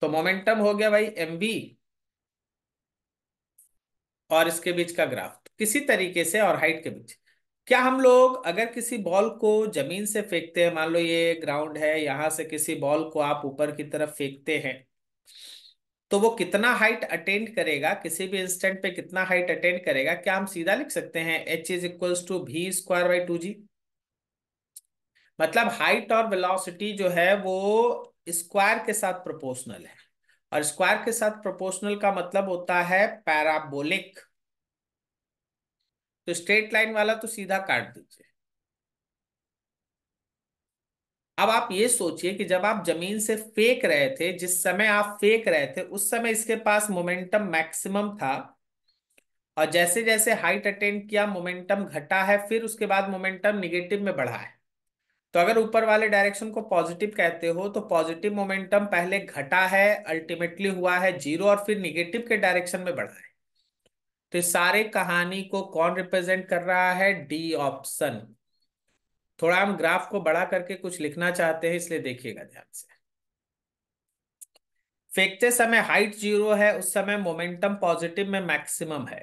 तो मोमेंटम हो गया भाई एम और इसके बीच का ग्राफ तो किसी तरीके से और हाइट के बीच क्या हम लोग अगर किसी बॉल को जमीन से फेंकते हैं मान लो ये ग्राउंड है यहां से किसी बॉल को आप ऊपर की तरफ फेंकते हैं तो वो कितना हाइट अटेंड करेगा किसी भी इंस्टेंट पे कितना हाइट अटेंड करेगा क्या हम सीधा लिख सकते हैं H is equals to V square by two G मतलब हाइट और वेलोसिटी जो है वो स्क्वायर के साथ प्रोपोर्शनल है और स्क्वायर के साथ प्रोपोर्शनल का मतलब होता है पैराबोलिक तो स्ट्रेट लाइन वाला तो सीधा काट दीजिए अब आप ये सोचिए कि जब आप जमीन से फेंक रहे थे जिस समय आप फेंक रहे थे उस समय इसके पास मोमेंटम मैक्सिमम था और जैसे जैसे हाइट अटेंड किया मोमेंटम घटा है फिर उसके बाद मोमेंटम निगेटिव में बढ़ा है तो अगर ऊपर वाले डायरेक्शन को पॉजिटिव कहते हो तो पॉजिटिव मोमेंटम पहले घटा है अल्टीमेटली हुआ है जीरो और फिर निगेटिव के डायरेक्शन में बढ़ा है तो इस सारे कहानी को कौन रिप्रेजेंट कर रहा है डी ऑप्शन थोड़ा हम ग्राफ को बड़ा करके कुछ लिखना चाहते हैं इसलिए देखिएगा ध्यान से फेंकते समय हाइट जीरो है उस समय मोमेंटम पॉजिटिव में मैक्सिमम है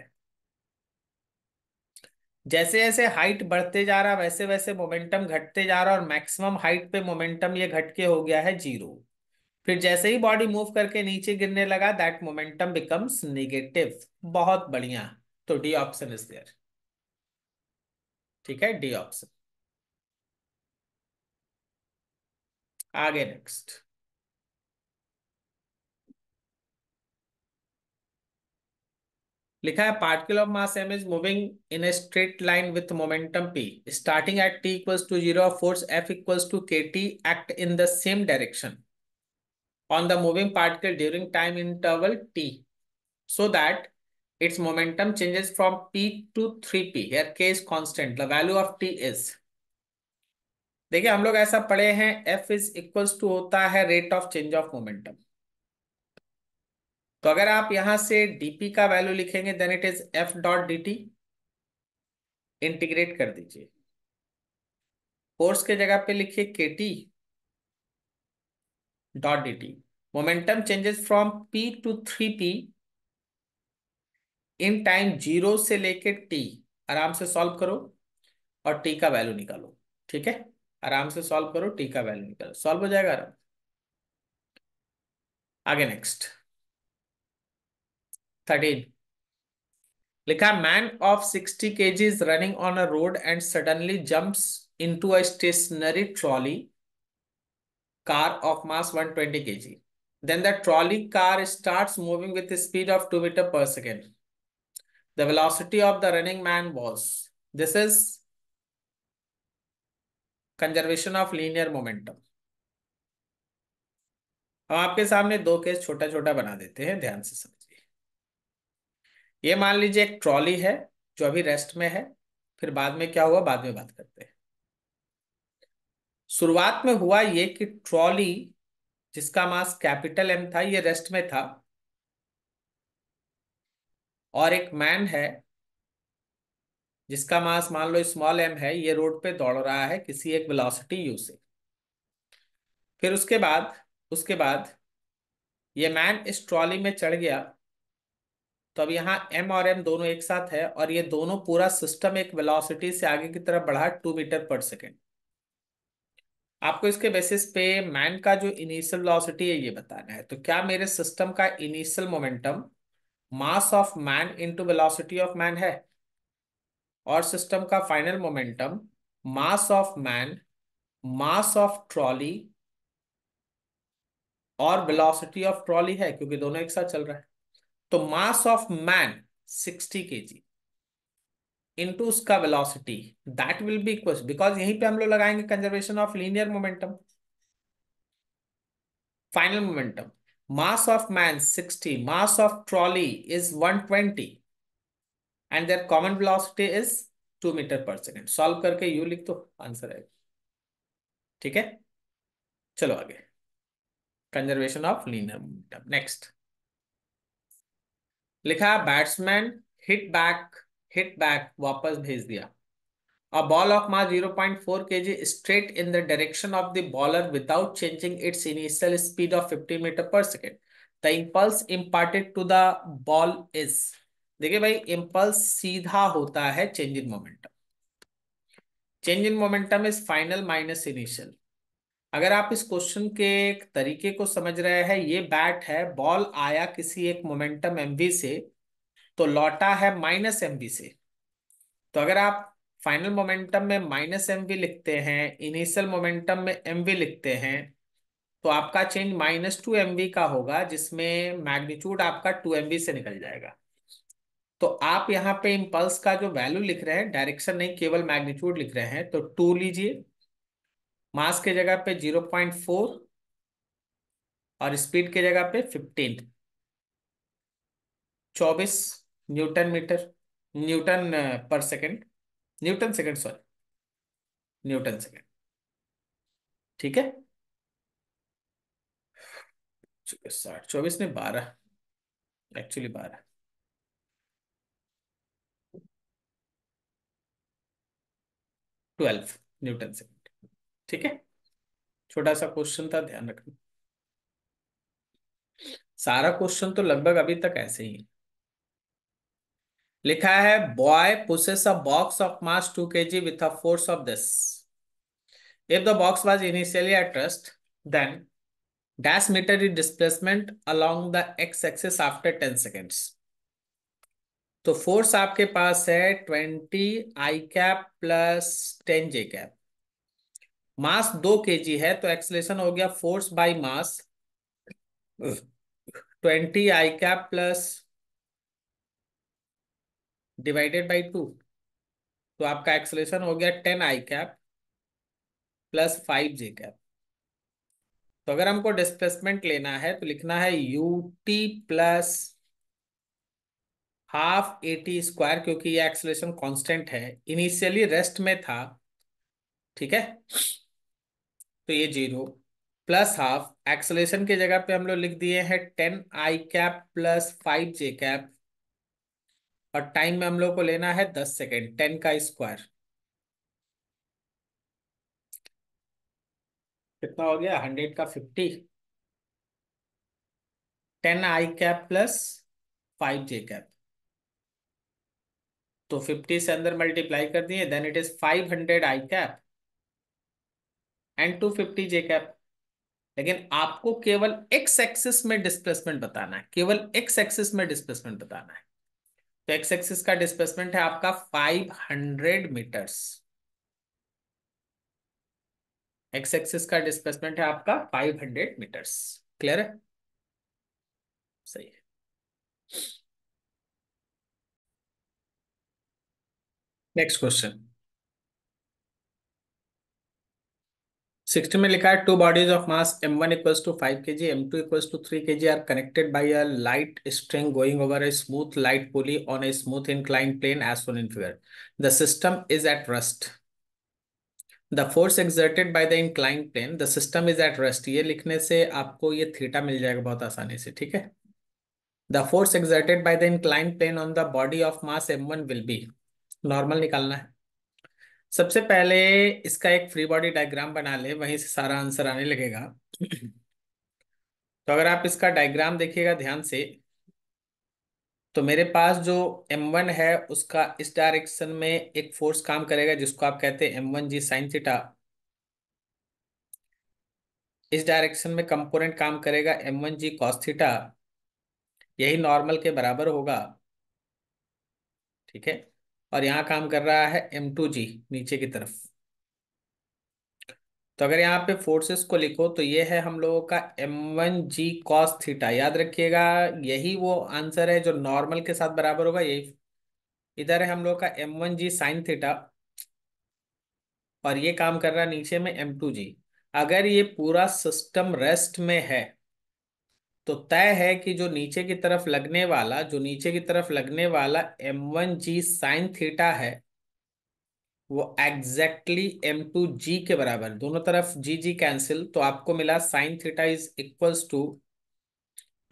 जैसे जैसे हाइट बढ़ते जा रहा वैसे वैसे मोमेंटम घटते जा रहा और मैक्सिमम हाइट पे मोमेंटम ये घट के हो गया है जीरो फिर जैसे ही बॉडी मूव करके नीचे गिरने लगा दैट मोमेंटम बिकम्स निगेटिव बहुत बढ़िया तो डी ऑप्शन इज देयर ठीक है डी ऑप्शन आगे नेक्स्ट लिखा है particle of mass M is moving in a straight line with momentum P starting at T equals to zero force F equals to K T act in the same direction on the moving particle during time interval T so that its momentum changes from P to three P here K is constant the value of T is देखिए हम लोग ऐसा पढ़े हैं एफ इज इक्वल्स टू होता है rate of change of momentum तो अगर आप यहां से डीपी का वैल्यू लिखेंगे then it is F dot D integrate कर दीजिए फोर्स के जगह पे लिखिए K T dot D T momentum changes from P to three P in time zero से लेके टी आराम से सॉल्व करो और टी का वैल्यू निकालो ठीक है आराम से सॉल्व करो टी का वैल्यू निकलो सॉल्व हो जाएगा आराम आगे नेक्स्ट थर्टीन लिखा man of sixty K G is running on a road and suddenly jumps into a stationary trolley car of mass one twenty के G then the trolley car start moving with speed of two metre per second the velocity of the running man was this is conservation of linear momentum हम आपके सामने दो केस छोटा छोटा बना देते हैं ध्यान से समझिए ये मान लीजिए एक ट्रॉली है जो अभी रेस्ट में है फिर बाद में क्या हुआ बाद में बात करते हैं शुरुआत में हुआ ये कि ट्रॉली जिसका मास कैपिटल एम था ये रेस्ट में था और एक मैन है जिसका मास मान लो स्मॉल एम है ये रोड पे दौड़ रहा है किसी एक वेलोसिटी यू से फिर उसके बाद उसके बाद ये मैन इस ट्रॉली में चढ़ गया तो अब यहाँ एम और एम दोनों एक साथ है और ये दोनों पूरा सिस्टम एक वेलोसिटी से आगे की तरफ बढ़ा टू मीटर पर सेकेंड आपको इसके बेसिस पे मैन का जो इनिशियल वेलोसिटी है ये बताना है तो क्या मेरे सिस्टम का initial momentum mass of man into velocity of man है और सिस्टम का final momentum mass of man mass of trolley और वेलोसिटी ऑफ ट्रॉली है क्योंकि दोनों एक साथ चल रहा है तो mass of man 60 G into उसका velocity that will be equal because यहीं पे हम लोग लगाएंगे conservation of linear momentum final momentum mass of man 60 mass of trolley is 120 and their common velocity is two metre per second solve करके यू लिख दो आंसर आएगा ठीक है चलो आगे conservation of linear momentum next लिखा batsman hit back hit back वापस भेज दिया a ball of mass 0.4 point four K G straight in the direction of the bowler without changing its initial speed of 50 metre per second the impulse imparted to the ball is देखिए भाई इम्पल्स सीधा होता है change in momentum change in momentum is final minus initial अगर आप इस क्वेश्चन के तरीके को समझ रहे हैं ये बैट है बॉल आया किसी एक मोमेंटम एमवी से तो लौटा है माइनस एमवी से तो अगर आप फाइनल मोमेंटम में माइनस एम वी लिखते हैं इनिशियल मोमेंटम में एम वी लिखते हैं तो आपका change minus two M V का होगा जिसमें मैग्नीट्यूड आपका टू एम से निकल जाएगा तो आप यहाँ पे इम्पल्स का जो वैल्यू लिख रहे हैं डायरेक्शन नहीं केवल मैग्नीट्यूड लिख रहे हैं तो टू लीजिए मास के जगह पे जीरो पॉइंट फोर और स्पीड के जगह पे फिफ्टीन चौबीस newton metre newton per second newton second sorry newton second ठीक है साठ चौबीस ने बारह एक्चुअली बारह ट्वेल्व न्यूटन सेकेंड ठीक है छोटा सा क्वेश्चन था ध्यान रखना सारा क्वेश्चन तो लगभग अभी तक ऐसे ही है लिखा है boy pushes a box of mass two K G with a force of this if the box was initially at rest then dash metre is displacement along the X axis after ten seconds तो फोर्स आपके पास है twenty I cap plus ten J cap mass दो के जी है तो एक्सलेशन हो गया force by mass twenty I cap plus divided by two तो आपका एक्सलेशन हो गया ten I cap plus five J cap तो अगर हमको डिस्प्लेसमेंट लेना है तो लिखना है U T plus half A T square क्योंकि ये एक्सलेशन कांस्टेंट है इनिशियली रेस्ट में था ठीक है तो ये जीरो प्लस हाफ एक्सलेशन के जगह पे हम लोग लिख दिए हैं ten I cap plus five J cap और टाइम में हम लोग को लेना है दस सेकेंड टेन का स्क्वायर कितना हो गया हंड्रेड का fifty ten I cap plus five J cap तो फिफ्टी से अंदर मल्टीप्लाई कर दिए then it is five hundred I cap and two fifty J cap लेकिन आपको केवल एक्स एक्सिस में डिस्प्लेसमेंट बताना है केवल एक्स एक्सिस में डिस्प्लेसमेंट बताना है तो एक्स एक्सिस का डिस्प्लेसमेंट है आपका five hundred metres X axis का डिस्प्लेसमेंट है आपका फाइव हंड्रेड मीटर्स क्लियर है सही है नेक्स्ट क्वेश्चन सिक्सटी में लिखा है two bodies of mass M one equals to five K G M two equals to three K ji are connected by a light string going over a smooth light pulley on a smooth incline plane as one in figure the system is at rest the force exerted by the incline plane the system is at rest ये लिखने से आपको ये थीटा मिल जाएगा बहुत आसानी से ठीक है the force exerted by the incline plane on the body of mass M one will be normal निकालना है सबसे पहले इसका एक फ्री बॉडी डायग्राम बना ले वहीं से सारा आंसर आने लगेगा तो अगर आप इसका डायग्राम देखिएगा ध्यान से तो मेरे पास जो m1 है उसका इस डायरेक्शन में एक फोर्स काम करेगा जिसको आप कहते हैं m1 जी साइन थीटा इस डायरेक्शन में कंपोनेंट काम करेगा m1 जी कॉस थीटा यही नॉर्मल के बराबर होगा ठीक है और यहां काम कर रहा है एम टू जी नीचे की तरफ तो अगर यहाँ पे फोर्सेस को लिखो तो ये है हम लोगों का M one G cos theta याद रखिएगा यही वो आंसर है जो नॉर्मल के साथ बराबर होगा यही इधर है हम लोग का M one G sine theta और ये काम कर रहा है नीचे में एम टू जी अगर ये पूरा सिस्टम रेस्ट में है तो तय है कि जो नीचे की तरफ लगने वाला जो नीचे की तरफ लगने वाला M one G sine theta है वो एग्जैक्टली एम टू जी के बराबर दोनों तरफ जी जी कैंसिल तो आपको मिला sine theta is equals to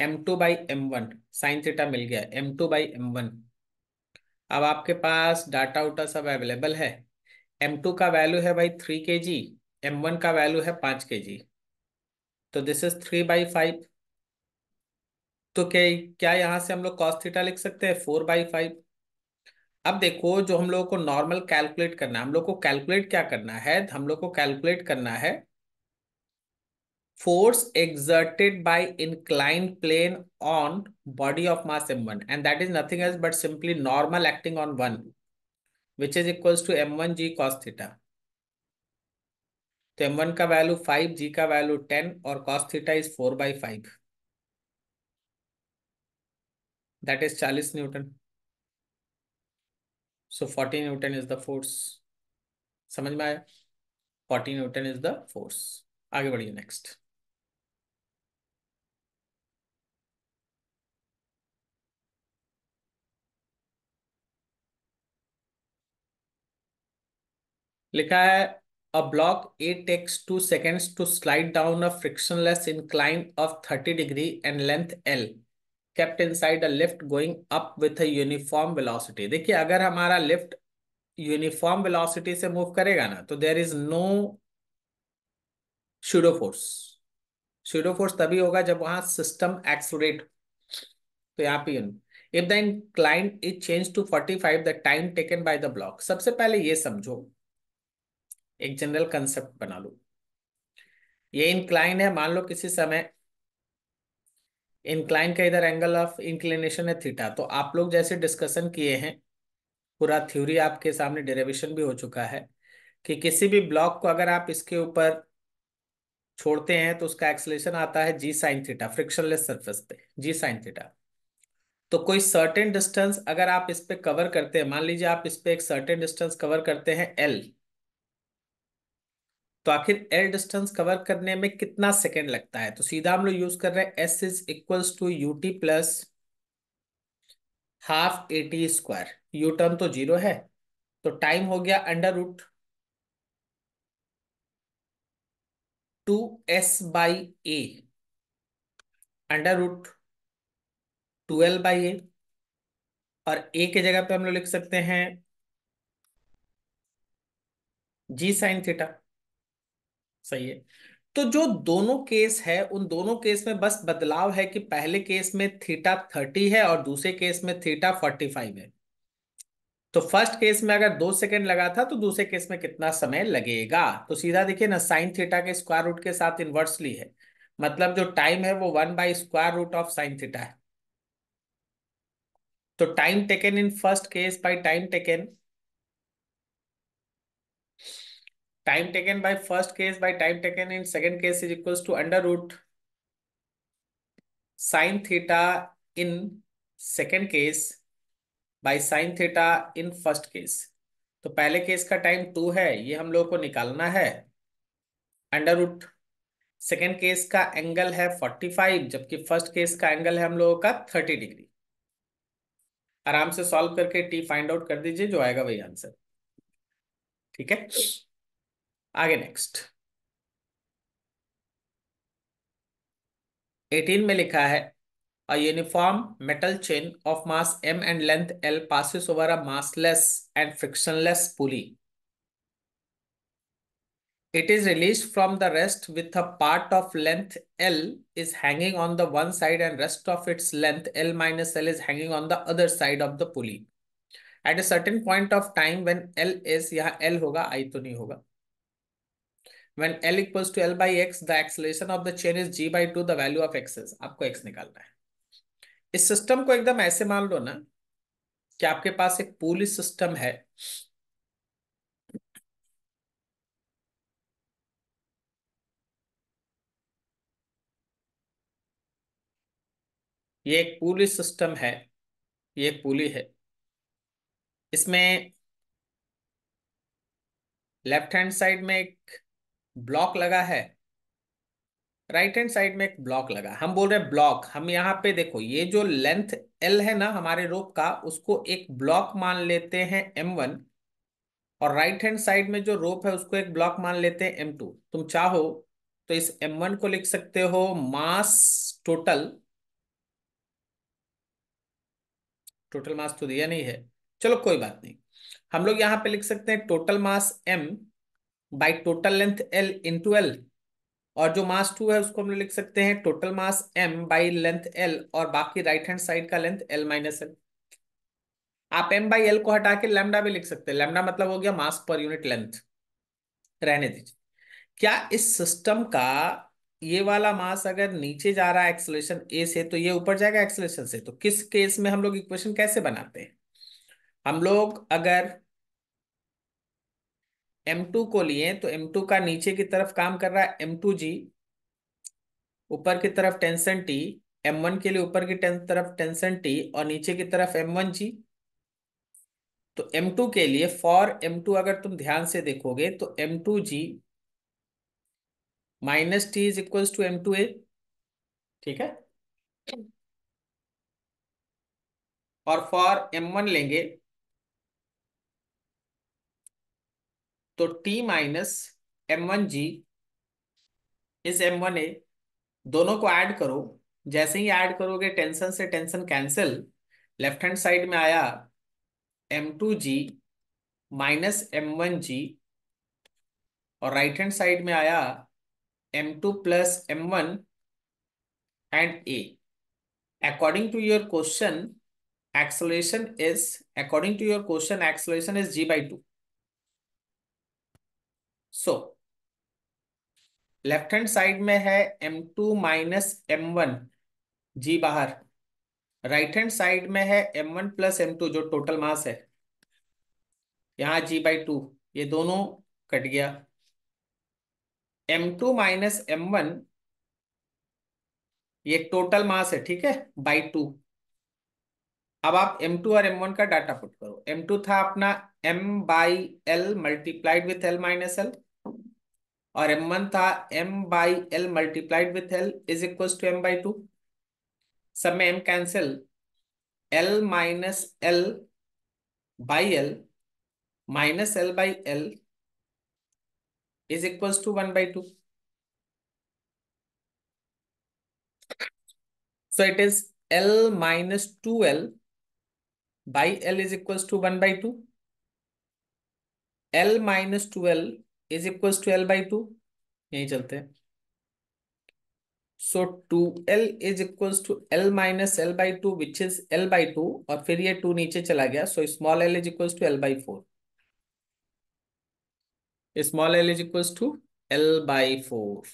M two by M one sine theta मिल गया M two by M one अब आपके पास डाटा उटा सब अवेलेबल है एम टू का वैल्यू है भाई three K G M one का वैल्यू है पाँच के जी तो this is three by five तो क्या क्या यहां से हम लोग कॉस्ट थीटा लिख सकते हैं फोर बाई फाइव अब देखो जो हम लोगों को नॉर्मल कैलकुलेट करना है हम लोग को कैलकुलेट क्या करना है हम लोग को कैलकुलेट करना है force exerted by incline plane on body of mass M one and that is nothing as but simply normal acting on one which is equals to M one G cos theta तो एम वन का वैल्यू फाइव जी का वैल्यू टेन और cos theta is four by five that is 40 newton so 40 newton is the force समझ में आया 40 न्यूटन इज द फोर्स आगे बढ़िए नेक्स्ट लिखा है a block a takes two seconds to slide down a frictionless incline of thirty degree and length L kept inside a lift going up with a uniform velocity देखिए अगर हमारा लिफ्ट यूनिफॉर्म वेलोसिटी से मूव करेगा ना तो there is no pseudo force तभी होगा जब वहां सिस्टम एक्सोरेट तो यहाँ पे if the inclined is change to 45 the time taken by the block सबसे पहले ये समझो एक जनरल कंसेप्ट बना लो ये इंक्लाइन है मान लो किसी समय इंक्लाइन का इधर एंगल ऑफ इंक्लिनेशन है थीटा तो आप लोग जैसे डिस्कशन किए हैं पूरा थ्योरी आपके सामने डेरिवेशन भी हो चुका है कि किसी भी ब्लॉक को अगर आप इसके ऊपर छोड़ते हैं तो उसका एक्सलेशन आता है G sine theta frictionless surface पे जी साइन थीटा तो कोई सर्टेन डिस्टेंस अगर आप इस पे कवर करते हैं मान लीजिए आप इस पे एक सर्टेन डिस्टेंस कवर करते हैं एल तो आखिर एल डिस्टेंस कवर करने में कितना सेकेंड लगता है तो सीधा हम लोग यूज कर रहे हैं S is equals to U T plus half A T square U term तो जीरो है तो टाइम हो गया under root two S by A under root twelve by A और ए के जगह पे हम लोग लिख सकते हैं जी साइन थीटा सही है तो जो दोनों केस है उन दोनों केस में बस बदलाव है कि पहले केस में थीटा थर्टी है और दूसरे केस में थीटा फोर्टी फाइव है तो फर्स्ट केस में अगर दो सेकंड लगा था तो दूसरे केस में कितना समय लगेगा तो सीधा देखिए ना साइन थीटा के स्क्वायर रूट के साथ इन्वर्सली है मतलब जो टाइम है वो one by square root of sine theta है तो time taken in first case by time taken time taken by first case by time taken in second case is equals to under root sin theta in second case by sin theta in first case तो पहले केस का टाइम टू है ये हम लोगों को निकालना है अंडर रूट सेकेंड केस का एंगल है फोर्टी फाइव जबकि फर्स्ट केस का एंगल है हम लोगों का थर्टी डिग्री आराम से सॉल्व करके टी फाइंड आउट कर दीजिए जो आएगा वही आंसर ठीक है आगे नेक्स्ट 18 में लिखा है a uniform metal chain of mass M and length L passes over a massless and frictionless pulley it is release from the rest with a part of length L is hanging on the one side and rest of its length L minus L is hanging on the other side of the pulley at a certain point of time when L is यहां एल होगा आई तो नहीं होगा when L equals to L by x, the acceleration of the chain is g by 2 the value of x is. aapko x nikalna hai is system ko ekdam aise maan lo na ki aapke paas ek pulley system hai ये एक पुली सिस्टम है ये एक पुली है इसमें लेफ्ट हैंड साइड में एक ब्लॉक लगा है राइट हैंड साइड में एक ब्लॉक लगा हम बोल रहे हैं ब्लॉक हम यहाँ पे देखो ये जो लेंथ एल है ना हमारे रोप का उसको एक ब्लॉक मान लेते हैं एम वन और राइट हैंड साइड में जो रोप है उसको एक ब्लॉक मान लेते हैं एम टू तुम चाहो तो इस एम वन को लिख सकते हो मास टोटल टोटल मास तो दिया नहीं है चलो कोई बात नहीं हम लोग यहाँ पे लिख सकते हैं total mass M by total length L into L और जो मास टू है उसको हम लिख सकते हैं total mass M by length L और बाकी राइट हैंड साइड का लेंथ एल माइनस एल आप एम बाई एल को हटा के लेमडा भी लिख सकते हैं लेमडा मतलब हो गया मास पर यूनिट लेंथ रहने दीजिए क्या इस सिस्टम का ये वाला मास अगर नीचे जा रहा है एक्सलेशन ए से तो ये ऊपर जाएगा एक्सलेशन से तो किस केस में हम लोग इक्वेशन कैसे बनाते हैं हम लोग अगर M2 को लिए तो M2 का नीचे की तरफ काम कर रहा है M2G ऊपर की तरफ टेंशन T M1 के लिए ऊपर की तरफ टेंशन T और नीचे की तरफ M1G तो M2 के लिए फॉर M2 अगर तुम ध्यान से देखोगे तो M2G minus T is equal to M two A ठीक है और फॉर एम वन लेंगे तो T minus M one ji is M one A दोनों को ऐड करो जैसे ही ऐड करोगे टेंशन से tension cancel left hand side में आया M two G minus M one G और राइट हैंड साइड में आया M two plus M one and A according to your question acceleration is according to your question acceleration is G by two so left hand side में है M two minus M one G बाहर राइट हैंड साइड में है M one plus M two जो टोटल मास है यहां जी बाई टू ये दोनों कट गया M two minus M one ये टोटल मास है ठीक है बाई टू अब आप M2 और M1 का डाटा पुट करो M2 था अपना M by L multiplied with L minus L और M1 था M by L multiplied with L is equal to M by two सब में M cancel L minus L by L minus L by L is equal to one by two so it is L minus two L by L is equals to 1 by 2. L minus 2L is equals to L by 2. यही चलते हैं so two L is equal to L minus L by two which is L by two और फिर ये टू नीचे चला गया so small L is equal to L by four small L is equal to L by four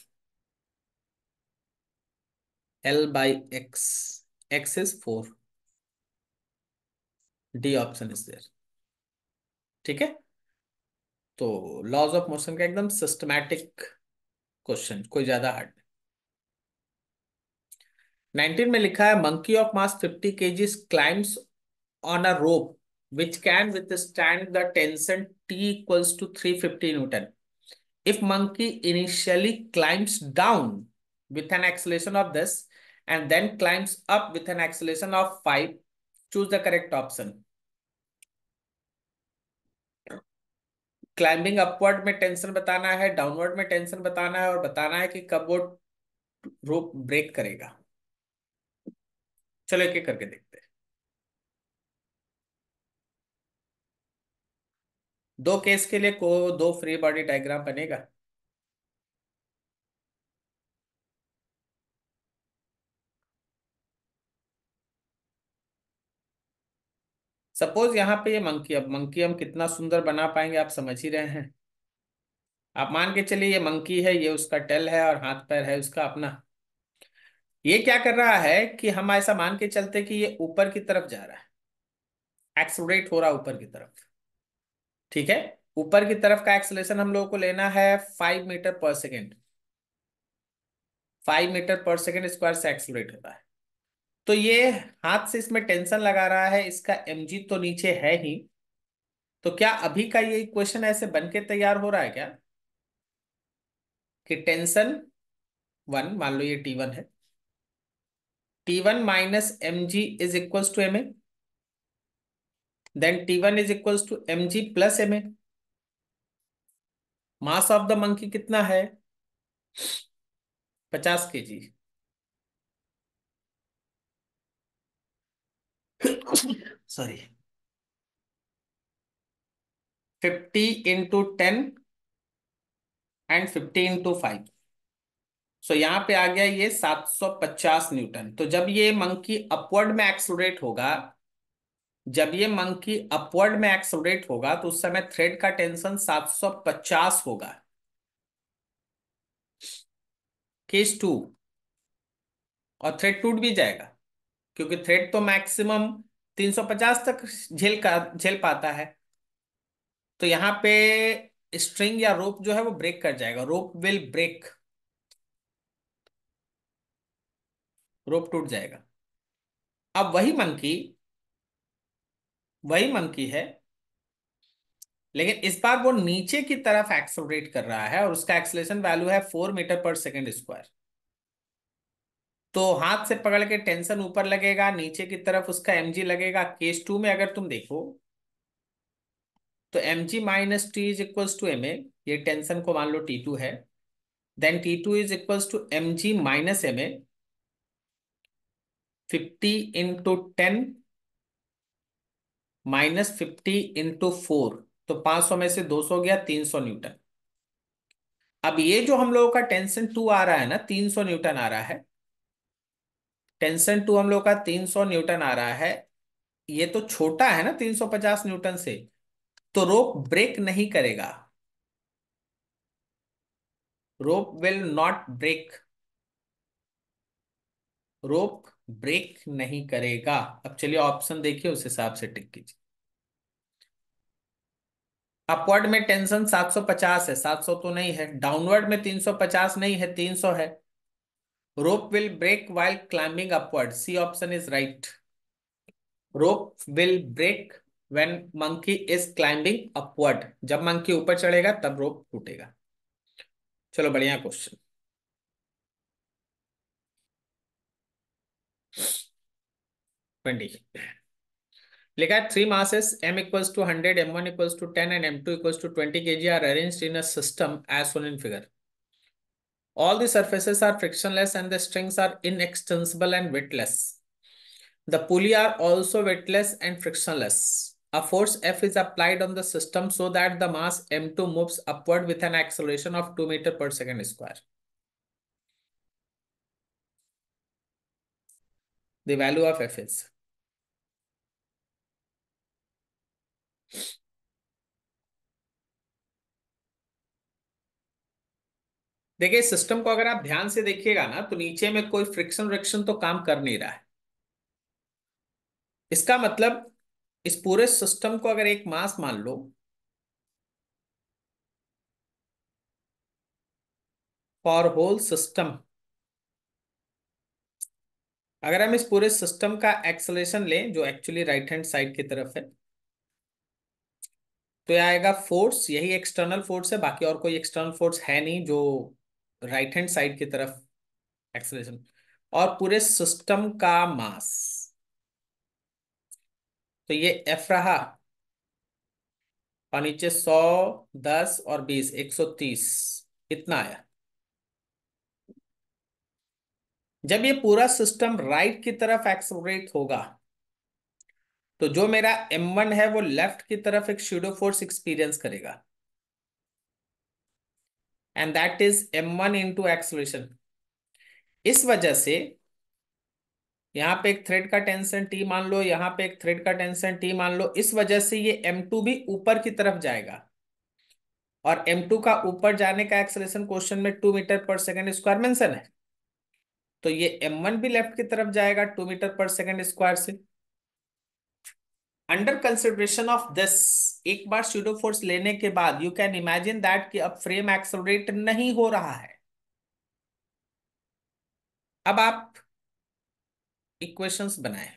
L by X X is four D option is there ठीक है तो लॉज ऑफ मोशन का एकदम सिस्टमैटिक क्वेश्चन कोई ज्यादा हार्ड 19 में लिखा है monkey of mass 50 KGs climbs on a rope which can withstand the tension T equals to 350 newton if monkey initially climbs down with an acceleration of this and then climbs up with an acceleration of 5 choose the correct option climbing upward में टेंशन बताना है डाउनवर्ड में टेंशन बताना है और बताना है कि कब वो रोप ब्रेक करेगा चलो एक करके देखते हैं दो केस के लिए को दो फ्री बॉडी डायग्राम बनेगा सपोज यहाँ पे ये मंकी अब मंकी हम कितना सुंदर बना पाएंगे आप समझ ही रहे हैं आप मान के चलिए ये मंकी है ये उसका टेल है और हाथ पैर है उसका अपना ये क्या कर रहा है कि हम ऐसा मान के चलते कि ये ऊपर की तरफ जा रहा है एक्सलोरेट हो रहा है ऊपर की तरफ ठीक है ऊपर की तरफ का एक्सलेशन हम लोगों को लेना है five metre per second five metre per second square से एक्सलोरेट होता है तो ये हाथ से इसमें टेंशन लगा रहा है इसका एम तो नीचे है ही तो क्या अभी का ये क्वेश्चन ऐसे बन के तैयार हो रहा है क्या कि टेंशन वन मान लो ये टी वन है T one minus M G is equals to M A then T one is equals to M G plus M A mass of the monkey कितना है पचास K G sorry fifty into ten and fifty into five so यहां पे आ गया ये सात सौ पचास न्यूटन तो जब ये मंकी अपवर्ड में एक्सलोरेट होगा जब ये मंकी अपवर्ड में एक्सलोरेट होगा तो उस समय थ्रेड का टेंशन पचास होगा केस टू और थ्रेड टूट भी जाएगा क्योंकि थ्रेड तो मैक्सिमम 350 तक झेल का झेल पाता है तो यहां पे स्ट्रिंग या रोप जो है वो ब्रेक कर जाएगा रोप विल ब्रेक रोप टूट जाएगा अब वही मंकी वही मंकी है लेकिन इस बार वो नीचे की तरफ एक्सोरेट कर रहा है और उसका एक्सलेशन वैल्यू है four metre per second square तो हाथ से पकड़ के टेंशन ऊपर लगेगा नीचे की तरफ उसका एम जी लगेगा केस टू में अगर तुम देखो तो M G minus T is equals to M A ये टेंशन को मान लो टी टू है then T two is equals to M G minus M A fifty into ten minus fifty into four तो पांच सौ में से दो सौ गया तीन सौ न्यूटन अब ये जो हम लोगों का टेंशन टू आ रहा है ना तीन सौ न्यूटन आ रहा है टेंशन टू हम लोग का 300 न्यूटन आ रहा है ये तो छोटा है ना 350 न्यूटन से तो रोप ब्रेक नहीं करेगा rope will not break rope break नहीं करेगा अब चलिए ऑप्शन देखिए उस हिसाब से टिक कीजिए अपवर्ड में टेंशन 750 है 700 तो नहीं है डाउनवर्ड में 350 नहीं है 300 है rope will break while climbing upward c option is right rope will break when monkey is climbing upward जब monkey ऊपर चढ़ेगा तब rope टूटेगा चलो बढ़िया क्वेश्चन ट्वेंटी लिखा है three masses m equals to hundred m one equals to ten and m two equals to twenty के जी are arrange in a system as shown in figure All the surfaces are frictionless and the strings are inextensible and weightless. The pulley are also weightless and frictionless. A force F is applied on the system so that the mass M2 moves upward with an acceleration of 2 meter per second square. The value of F is देखिए सिस्टम को अगर आप ध्यान से देखिएगा ना तो नीचे में कोई फ्रिक्शन रिक्शन तो काम कर नहीं रहा है इसका मतलब इस पूरे सिस्टम को अगर एक मास मान लो फॉर होल सिस्टम अगर हम इस पूरे सिस्टम का एक्सलेशन लें जो एक्चुअली राइट हैंड साइड की तरफ है तो यह आएगा फोर्स यही एक्सटर्नल फोर्स है बाकी और कोई एक्सटर्नल फोर्स है नहीं जो राइट हैंड साइड की तरफ एक्सलेशन और पूरे सिस्टम का मास तो ये एफ रहा और नीचे सौ दस और बीस एक सौ तीस इतना आया जब ये पूरा सिस्टम राइट की तरफ एक्सलरेट होगा तो जो मेरा M1 है वो लेफ्ट की तरफ एक शीडो फोर्स एक्सपीरियंस करेगा and that is M one into acceleration इस वजह से यहां पे एक थ्रेड का टेंशन टी मान लो यहां पे एक थ्रेड का टेंशन टी मान लो इस वजह से ये एम टू भी ऊपर की तरफ जाएगा और एम टू का ऊपर जाने का एक्सलेशन क्वेश्चन में two metre per second square mention है तो ये एम वन भी लेफ्ट की तरफ जाएगा two metre per second square से अंडर कंसिडरेशन ऑफ दिस एक बार स्यूडो फोर्स लेने के बाद यू कैन इमेजिन दैट कि अब फ्रेम एक्सलोरेट नहीं हो रहा है अब आप इक्वेशंस बनाए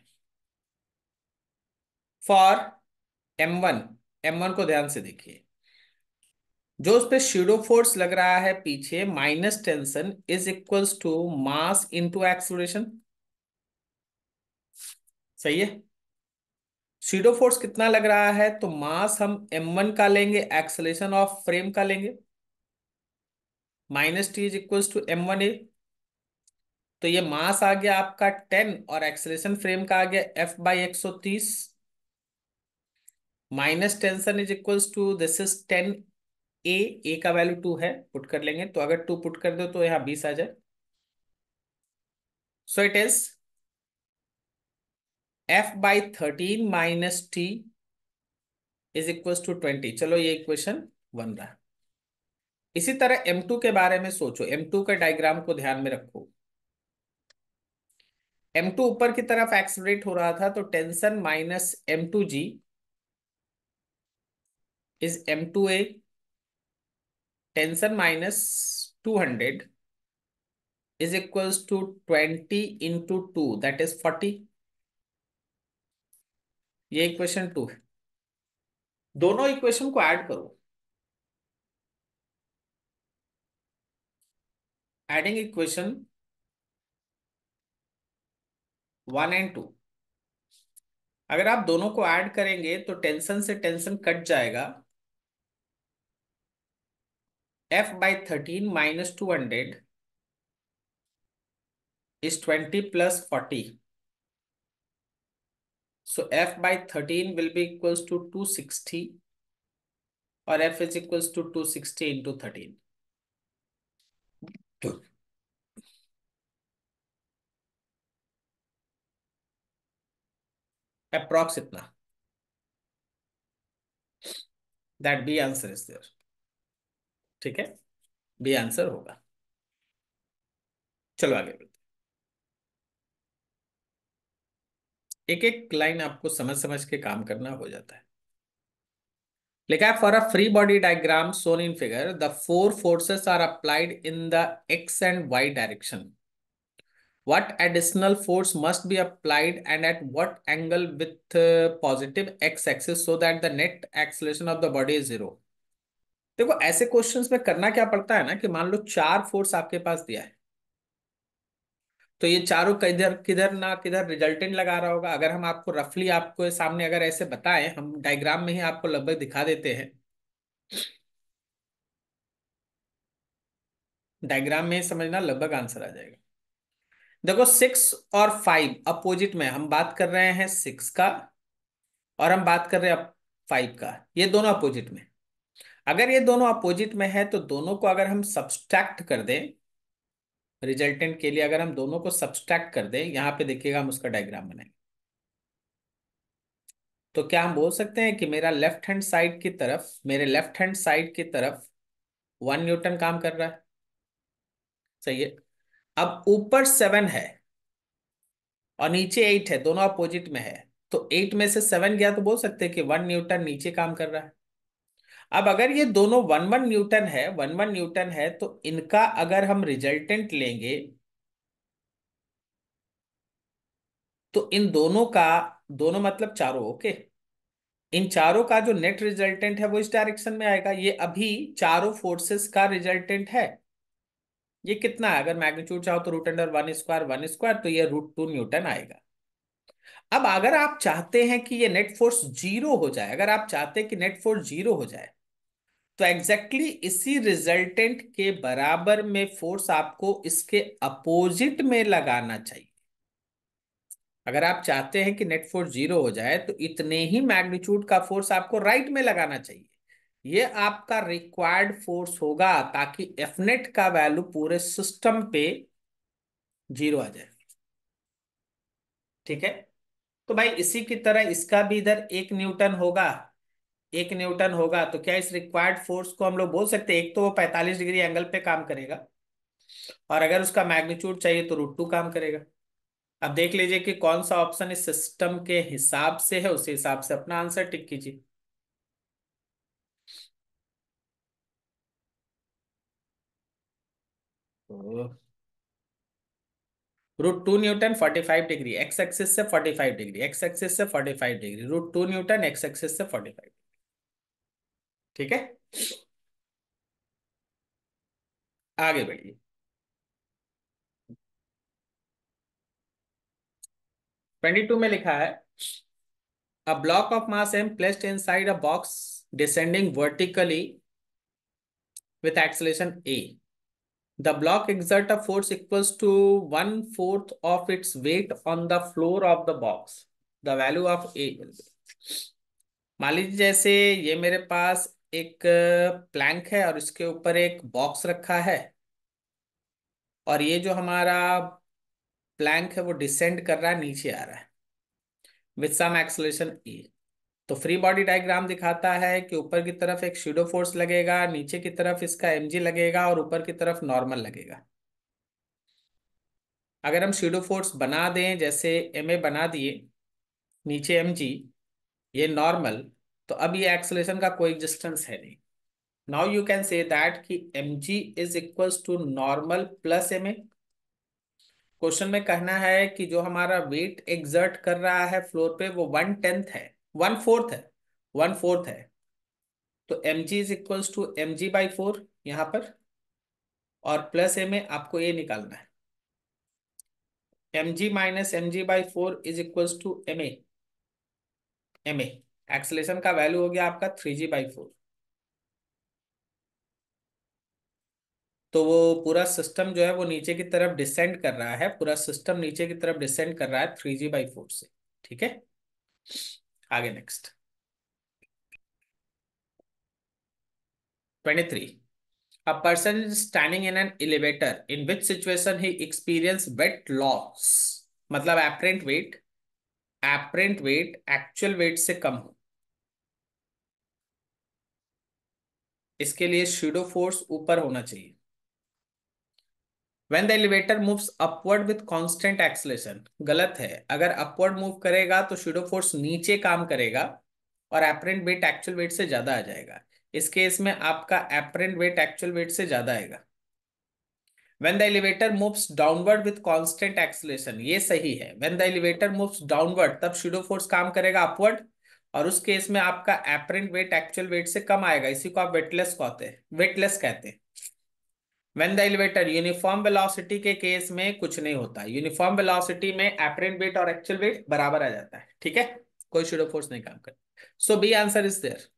फॉर M1 M1 को ध्यान से देखिए जो उस पर शीडो फोर्स लग रहा है पीछे minus tension is equals to mass into acceleration सही है सीडो फोर्स कितना लग रहा है तो मास हम एम वन का लेंगे एक्सलेशन ऑफ फ्रेम का लेंगे minus T is equal to M one a तो ये मास आ गया आपका टेन और एक्सलेशन फ्रेम का आ गया एफ बाई एक सौ तीस minus tension is equal to this is ten a a का वैल्यू टू है पुट कर लेंगे तो अगर टू पुट कर दो तो यहां बीस आ जाए so it is F by thirteen minus T is equal to twenty चलो ये इक्वेशन बन रहा है इसी तरह एम टू के बारे में सोचो एम टू के डायग्राम को ध्यान में रखो एम टू ऊपर की तरफ एक्सलरेट हो रहा था तो tension minus m two g is m two a tension minus two hundred is equal to twenty into two that is forty ये इक्वेशन टू है दोनों इक्वेशन को ऐड करो adding equation one and two अगर आप दोनों को ऐड करेंगे तो टेंशन से टेंशन कट जाएगा F by thirteen minus two hundred is twenty plus forty So f by 13 will be equals to 260 or f is equals to 260 into 13. Approx इतना that B answer is there ठीक है बी आंसर होगा चलो आगे एक एक लाइन आपको समझ समझ के काम करना हो जाता है लिखा है for a free body diagram shown in figure the four forces are applied in the x and y direction what additional force must be applied and at what angle with positive x x so that the net acceleration of the body is zero देखो ऐसे क्वेश्चंस में करना क्या पड़ता है ना कि मान लो चार फोर्स आपके पास दिया है तो ये चारों किधर किधर ना किधर रिजल्टेंट लगा रहा होगा अगर हम आपको रफली आपको सामने अगर ऐसे बताएं हम डायग्राम में ही आपको लगभग दिखा देते हैं डायग्राम में समझना लगभग आंसर आ जाएगा देखो सिक्स और फाइव अपोजिट में हम बात कर रहे हैं सिक्स का और हम बात कर रहे हैं फाइव का ये दोनों अपोजिट में अगर ये दोनों अपोजिट में है तो दोनों को अगर हम सब्सट्रैक्ट कर दें रिजल्टेंट के लिए अगर हम दोनों को सब्सट्रैक्ट कर दें यहाँ पे देखिएगा हम उसका डायग्राम बनाएंगे तो क्या हम बोल सकते हैं कि मेरा लेफ्ट हैंड साइड की तरफ मेरे लेफ्ट हैंड साइड की तरफ वन न्यूटन काम कर रहा है सही है अब ऊपर सेवन है और नीचे एट है दोनों अपोजिट में है तो एट में से सेवन गया तो बोल सकते हैं कि वन न्यूटन नीचे काम कर रहा है अब अगर ये दोनों वन वन न्यूटन है वन वन न्यूटन है तो इनका अगर हम रिजल्टेंट लेंगे तो इन दोनों का दोनों मतलब चारों ओके इन चारों का जो नेट रिजल्टेंट है वो इस डायरेक्शन में आएगा ये अभी चारों फोर्सेस का रिजल्टेंट है ये कितना है अगर मैग्नीट्यूड चाहो तो root under one square one square तो ये रूट टू न्यूटन आएगा अब अगर आप चाहते हैं कि ये नेट फोर्स जीरो हो जाए अगर आप चाहते हैं कि नेट फोर्स जीरो हो जाए तो एग्जैक्टली exactly इसी रिजल्टेंट के बराबर में फोर्स आपको इसके अपोजिट में लगाना चाहिए अगर आप चाहते हैं कि नेट फोर्स जीरो हो जाए तो इतने ही मैग्नीट्यूड का फोर्स आपको राइट में लगाना चाहिए ये आपका रिक्वायर्ड फोर्स होगा ताकि एफनेट का वैल्यू पूरे सिस्टम पे जीरो आ जाए ठीक है तो भाई इसी की तरह इसका भी इधर एक न्यूटन होगा एक न्यूटन होगा तो क्या इस रिक्वायर्ड फोर्स को हम लोग बोल सकते हैं एक तो वो पैंतालीस डिग्री एंगल पे काम करेगा और अगर उसका मैग्नीट्यूड चाहिए तो रूट टू काम करेगा अब देख लीजिए कि कौन सा ऑप्शन इस सिस्टम के हिसाब से है उस हिसाब से अपना आंसर टिक कीजिए root two newton forty five degree x axis से forty five degree x axis से forty five degree root two newton x axis से फोर्टी फाइव ठीक है आगे बढ़िए ट्वेंटी टू में लिखा है a block of mass m placed inside a box descending vertically with acceleration a the block exert a force equals to one fourth of its weight on the floor of the box the value of a मान लीजिए जैसे ये मेरे पास एक प्लैंक है और इसके ऊपर एक बॉक्स रखा है और ये जो हमारा प्लैंक है वो डिसेंड कर रहा है नीचे आ रहा है विथ सम एक्सलेशन ई तो फ्री बॉडी डायग्राम दिखाता है कि ऊपर की तरफ एक शूडो फोर्स लगेगा नीचे की तरफ इसका एमजी लगेगा और ऊपर की तरफ नॉर्मल लगेगा अगर हम शूडो फोर्स बना दें जैसे एम ए बना दिए नीचे एम जी ये नॉर्मल तो अब ये एक्सलेशन का कोई एग्जिस्टेंस है नहीं now you can say that कि m ji is equal to normal plus M a question में कहना है कि जो हमारा वेट एग्जर्ट कर रहा है फ्लोर पे वो वन टेंथ है वन फोर्थ है वन फोर्थ है तो M G is equal to M g by four यहां पर और प्लस एम ए आपको ये निकालना है m ji minus M g by four is equal to M a m a acceleration का वैल्यू हो गया आपका थ्री जी बाई फोर तो वो पूरा सिस्टम जो है वो नीचे की तरफ डिसेंड कर रहा है पूरा सिस्टम नीचे की तरफ डिसेंड कर रहा है थ्री जी बाई फोर से ठीक है आगे next twenty three a person is standing in an elevator in which situation he experience weight loss मतलब apparent weight apparent weight actual weight से कम हो इसके लिए शीडो फोर्स ऊपर होना चाहिए when the elevator moves upward with constant acceleration गलत है अगर अपवर्ड मूव करेगा तो शीडो फोर्स नीचे काम करेगा और एपरेंट वेट एक्चुअल वेट से ज्यादा आ जाएगा इस केस में आपका एपरेंट वेट एक्चुअल वेट से ज्यादा आएगा when the elevator moves downward with constant acceleration ये सही है when the elevator moves downward तब शीडो फोर्स काम करेगा अपवर्ड और उस केस में आपका एपरेंट वेट एक्चुअल वेट से कम आएगा इसी को आप वेटलेस कहते हैं वेटलेस कहते हैं when the elevator uniform velocity के केस में कुछ नहीं होता यूनिफॉर्म वेलोसिटी में एपरेंट वेट और एक्चुअल वेट बराबर आ जाता है ठीक है कोई शुडो फोर्स नहीं काम करता so B answer is there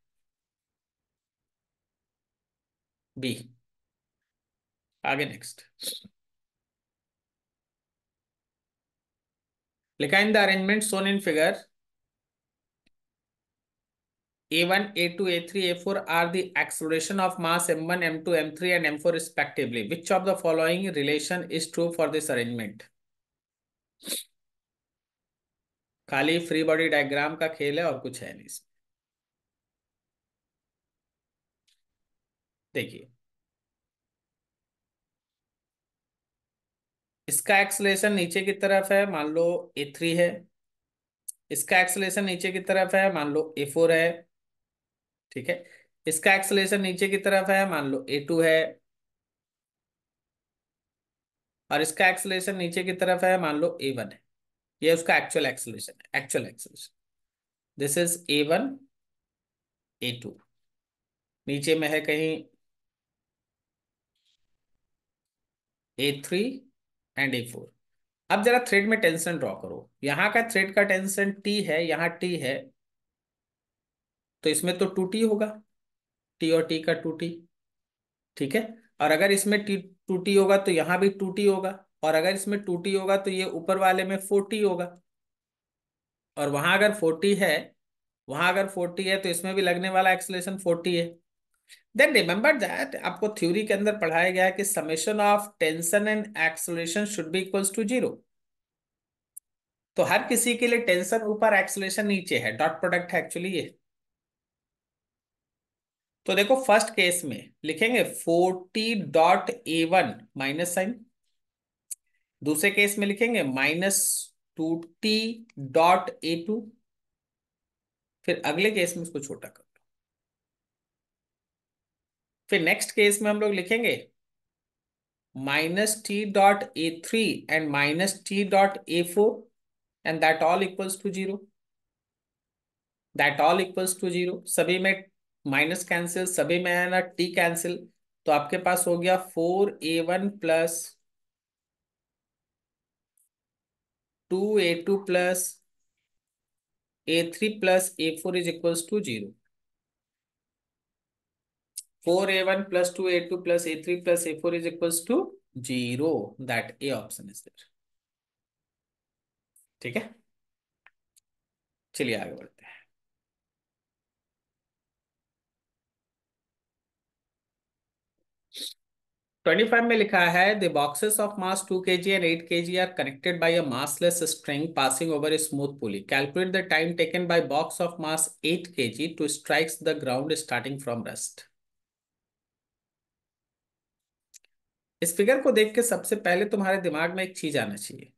B आगे नेक्स्ट लिखा in the arrangement shown in figure A1, A2, A3, A4 are the acceleration of mass m1, m2, m3 and m4 respectively. Which of the following relation is true for this arrangement? खाली फ्री बॉडी डायग्राम का खेल है और कुछ है नहीं इसमें देखिए इसका एक्सलेशन नीचे की तरफ है मान लो ए थ्री है इसका एक्सलेशन नीचे की तरफ है मान लो ए फोर है ठीक है इसका एक्सलेशन नीचे की तरफ है मान लो ए टू है और इसका एक्सलेशन नीचे की तरफ है मान लो ए वन है ये उसका एक्चुअल एक्सलेशन है actual acceleration this is a one a two नीचे में है कहीं a three and a four अब जरा थ्रेड में टेंशन ड्रॉ करो यहाँ का थ्रेड का टेंशन टी है यहाँ टी है तो इसमें तो टू टी होगा टी और टी का टू टी ठीक है और अगर इसमें टी टू टी होगा तो यहां भी टू टी होगा और अगर इसमें टू टी होगा तो ये ऊपर वाले में फोर्टी होगा और वहां अगर फोर्टी है वहां अगर फोर्टी है तो इसमें भी लगने वाला एक्सलेशन फोर्टी है देन रिमेंबर दैट आपको थ्योरी के अंदर पढ़ाया गया है कि summation of tension and acceleration should be equals to zero तो हर किसी के लिए टेंशन ऊपर एक्सलेशन नीचे है डॉट प्रोडक्ट है एक्चुअली ये तो देखो फर्स्ट केस में लिखेंगे forty dot a one minus sign दूसरे केस में लिखेंगे minus two T dot a two फिर अगले केस में उसको छोटा कर दो फिर नेक्स्ट केस में हम लोग लिखेंगे minus T dot a three and minus T dot a four and that all equals to zero that all equals to zero सभी में माइनस कैंसिल सभी में आया ना टी कैंसिल तो आपके पास हो गया four a one plus two a two plus a three plus a four is equals to zero four a one plus two a two plus a three plus a four is equals to zero that a option is there ठीक है चलिए आगे बढ़ते 25 में लिखा है the boxes of mass 2 kg and 8 kg are connected by a massless string passing over a smooth pulley calculate the time taken by box of mass 8 kg to strikes the ground starting from rest इस फिगर को देख के सबसे पहले तुम्हारे दिमाग में एक चीज आना चाहिए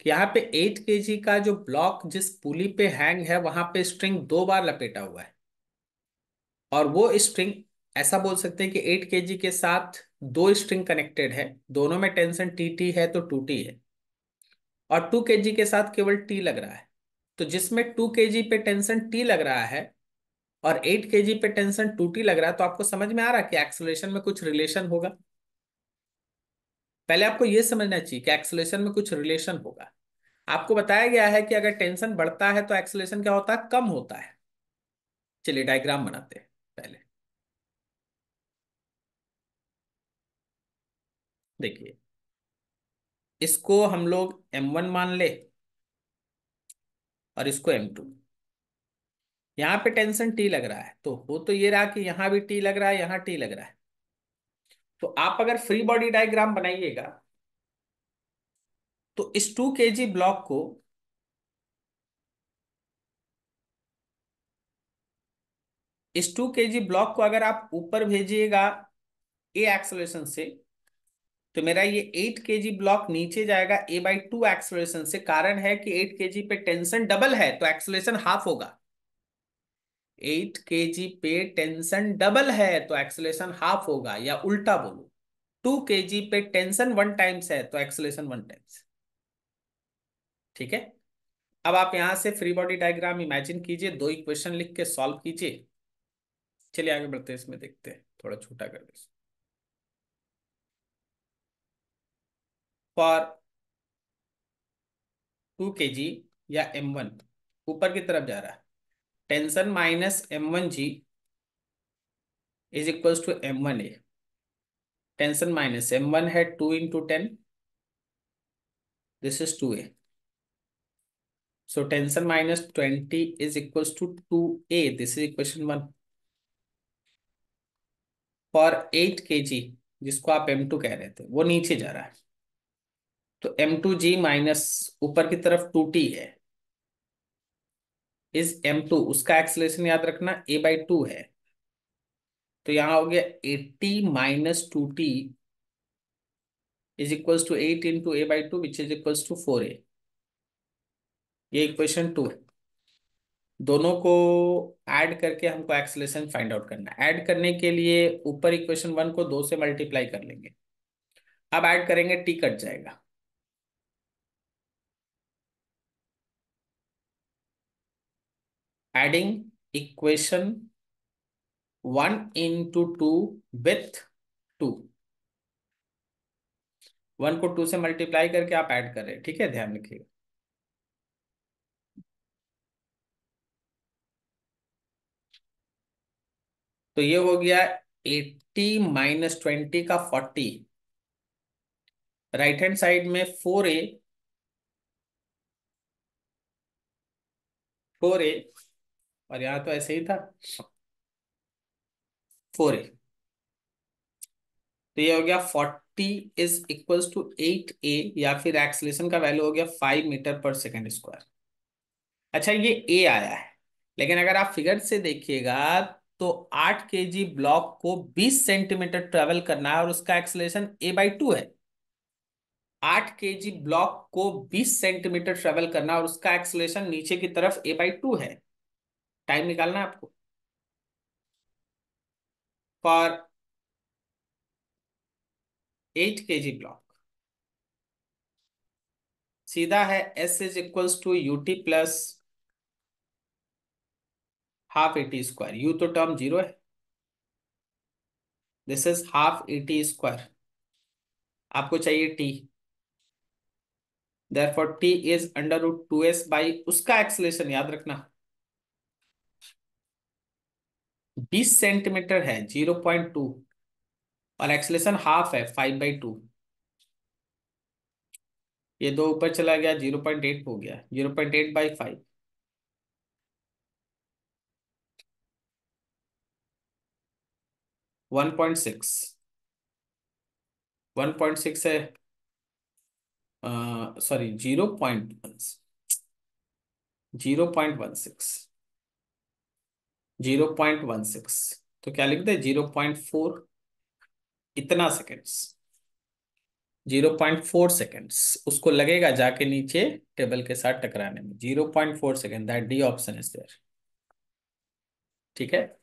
कि यहाँ पे 8 kg का जो ब्लॉक जिस पुली पे हैंग है वहां पे स्ट्रिंग दो बार लपेटा हुआ है और वो स्ट्रिंग ऐसा बोल सकते हैं कि एट के के साथ दो स्ट्रिंग कनेक्टेड है दोनों में टेंशन टी टी है तो टू टी है और टू के के साथ केवल टी लग रहा है तो जिसमें टू के पे टेंशन टी लग रहा है और एट के पे टेंशन टू टी लग रहा है तो आपको समझ में आ रहा है कि एक्सलेशन में कुछ रिलेशन होगा पहले आपको यह समझना चाहिए कि एक्सलेशन में कुछ रिलेशन होगा आपको बताया गया है कि अगर टेंशन बढ़ता है तो एक्सलेशन क्या होता है कम होता है चलिए डायग्राम बनाते हैं देखिए इसको हम लोग एम वन मान ले और इसको एम टू यहां पे टेंशन टी लग रहा है तो वो तो ये रहा कि यहां भी टी लग रहा है यहां टी लग रहा है तो आप अगर फ्री बॉडी डायग्राम बनाइएगा तो इस टू के जी ब्लॉक को इस टू के जी ब्लॉक को अगर आप ऊपर भेजिएगा ए एक्सलेशन से तो मेरा ये एट के जी ब्लॉक नीचे जाएगा ए बाई टू एक्सलेशन से कारण है कि एट के जी पे टेंशन डबल है तो एक्सलेशन हाफ होगा एट के जी पे टेंशन डबल है तो एक्सलेशन हाफ होगा या उल्टा बोलो टू के जी पे टेंशन वन टाइम्स है तो एक्सलेशन वन टाइम्स ठीक है अब आप यहां से फ्री बॉडी डायग्राम इमेजिन कीजिए दो इक्वेशन लिख के सॉल्व कीजिए चलिए आगे बढ़ते हैं इसमें देखते हैं थोड़ा छोटा कर इसमें फॉर टू के जी या एम वन ऊपर की तरफ जा रहा है tension minus M one ji is equals to M one a tension minus M one है two into ten this is two a so tension minus twenty is 20 to two a this is equation one for eight k g जिसको आप एम टू कह रहे थे वो नीचे जा रहा है तो एम टू जी माइनस ऊपर की तरफ टू टी है इज एम टू उसका एक्सलेशन याद रखना ए बाई टू है तो यहां हो गया eighty minus two T is equals to eight in two a by two which is equals to four a ये इक्वेशन टू है दोनों को ऐड करके हमको एक्सलेशन फाइंड आउट करना है ऐड करने के लिए ऊपर इक्वेशन वन को दो से मल्टीप्लाई कर लेंगे अब ऐड करेंगे टी कट जाएगा adding equation 1 into 2 with 2 1 को 2 से मल्टीप्लाई करके आप ऐड कर रहे हैं ठीक है ध्यान रखिएगा तो ये हो गया 80 माइनस ट्वेंटी का 40 राइट हैंड साइड में 4a 4a और यहां तो ऐसे ही था फोर ए तो ये हो गया forty is equal to eight a या फिर एक्सलेशन का वैल्यू हो गया five metre per second square अच्छा ये ए आया है लेकिन अगर आप फिगर से देखिएगा तो आठ के जी ब्लॉक को बीस सेंटीमीटर ट्रेवल करना है और उसका एक्सलेशन ए बाई टू है आठ के जी ब्लॉक को बीस सेंटीमीटर ट्रेवल करना और उसका एक्सलेशन नीचे की तरफ ए बाई टू है टाइम निकालना है आपको for eight k ji block सीधा है s is equals to U T plus half A T square u तो टर्म जीरो है this is half A T square आपको चाहिए t therefore t is under root two S by उसका एक्सलेशन याद रखना बीस सेंटीमीटर है जीरो पॉइंट टू और एक्सलेशन हाफ है फाइव बाई टू ये दो ऊपर चला गया जीरो पॉइंट एट हो गया zero point eight by five one point six one point six है sorry zero point zero point one six zero point one six तो क्या लिखते हैं जीरो पॉइंट फोर इतना seconds zero point four seconds उसको लगेगा जाके नीचे टेबल के साथ टकराने में zero point four second that D option is there ठीक है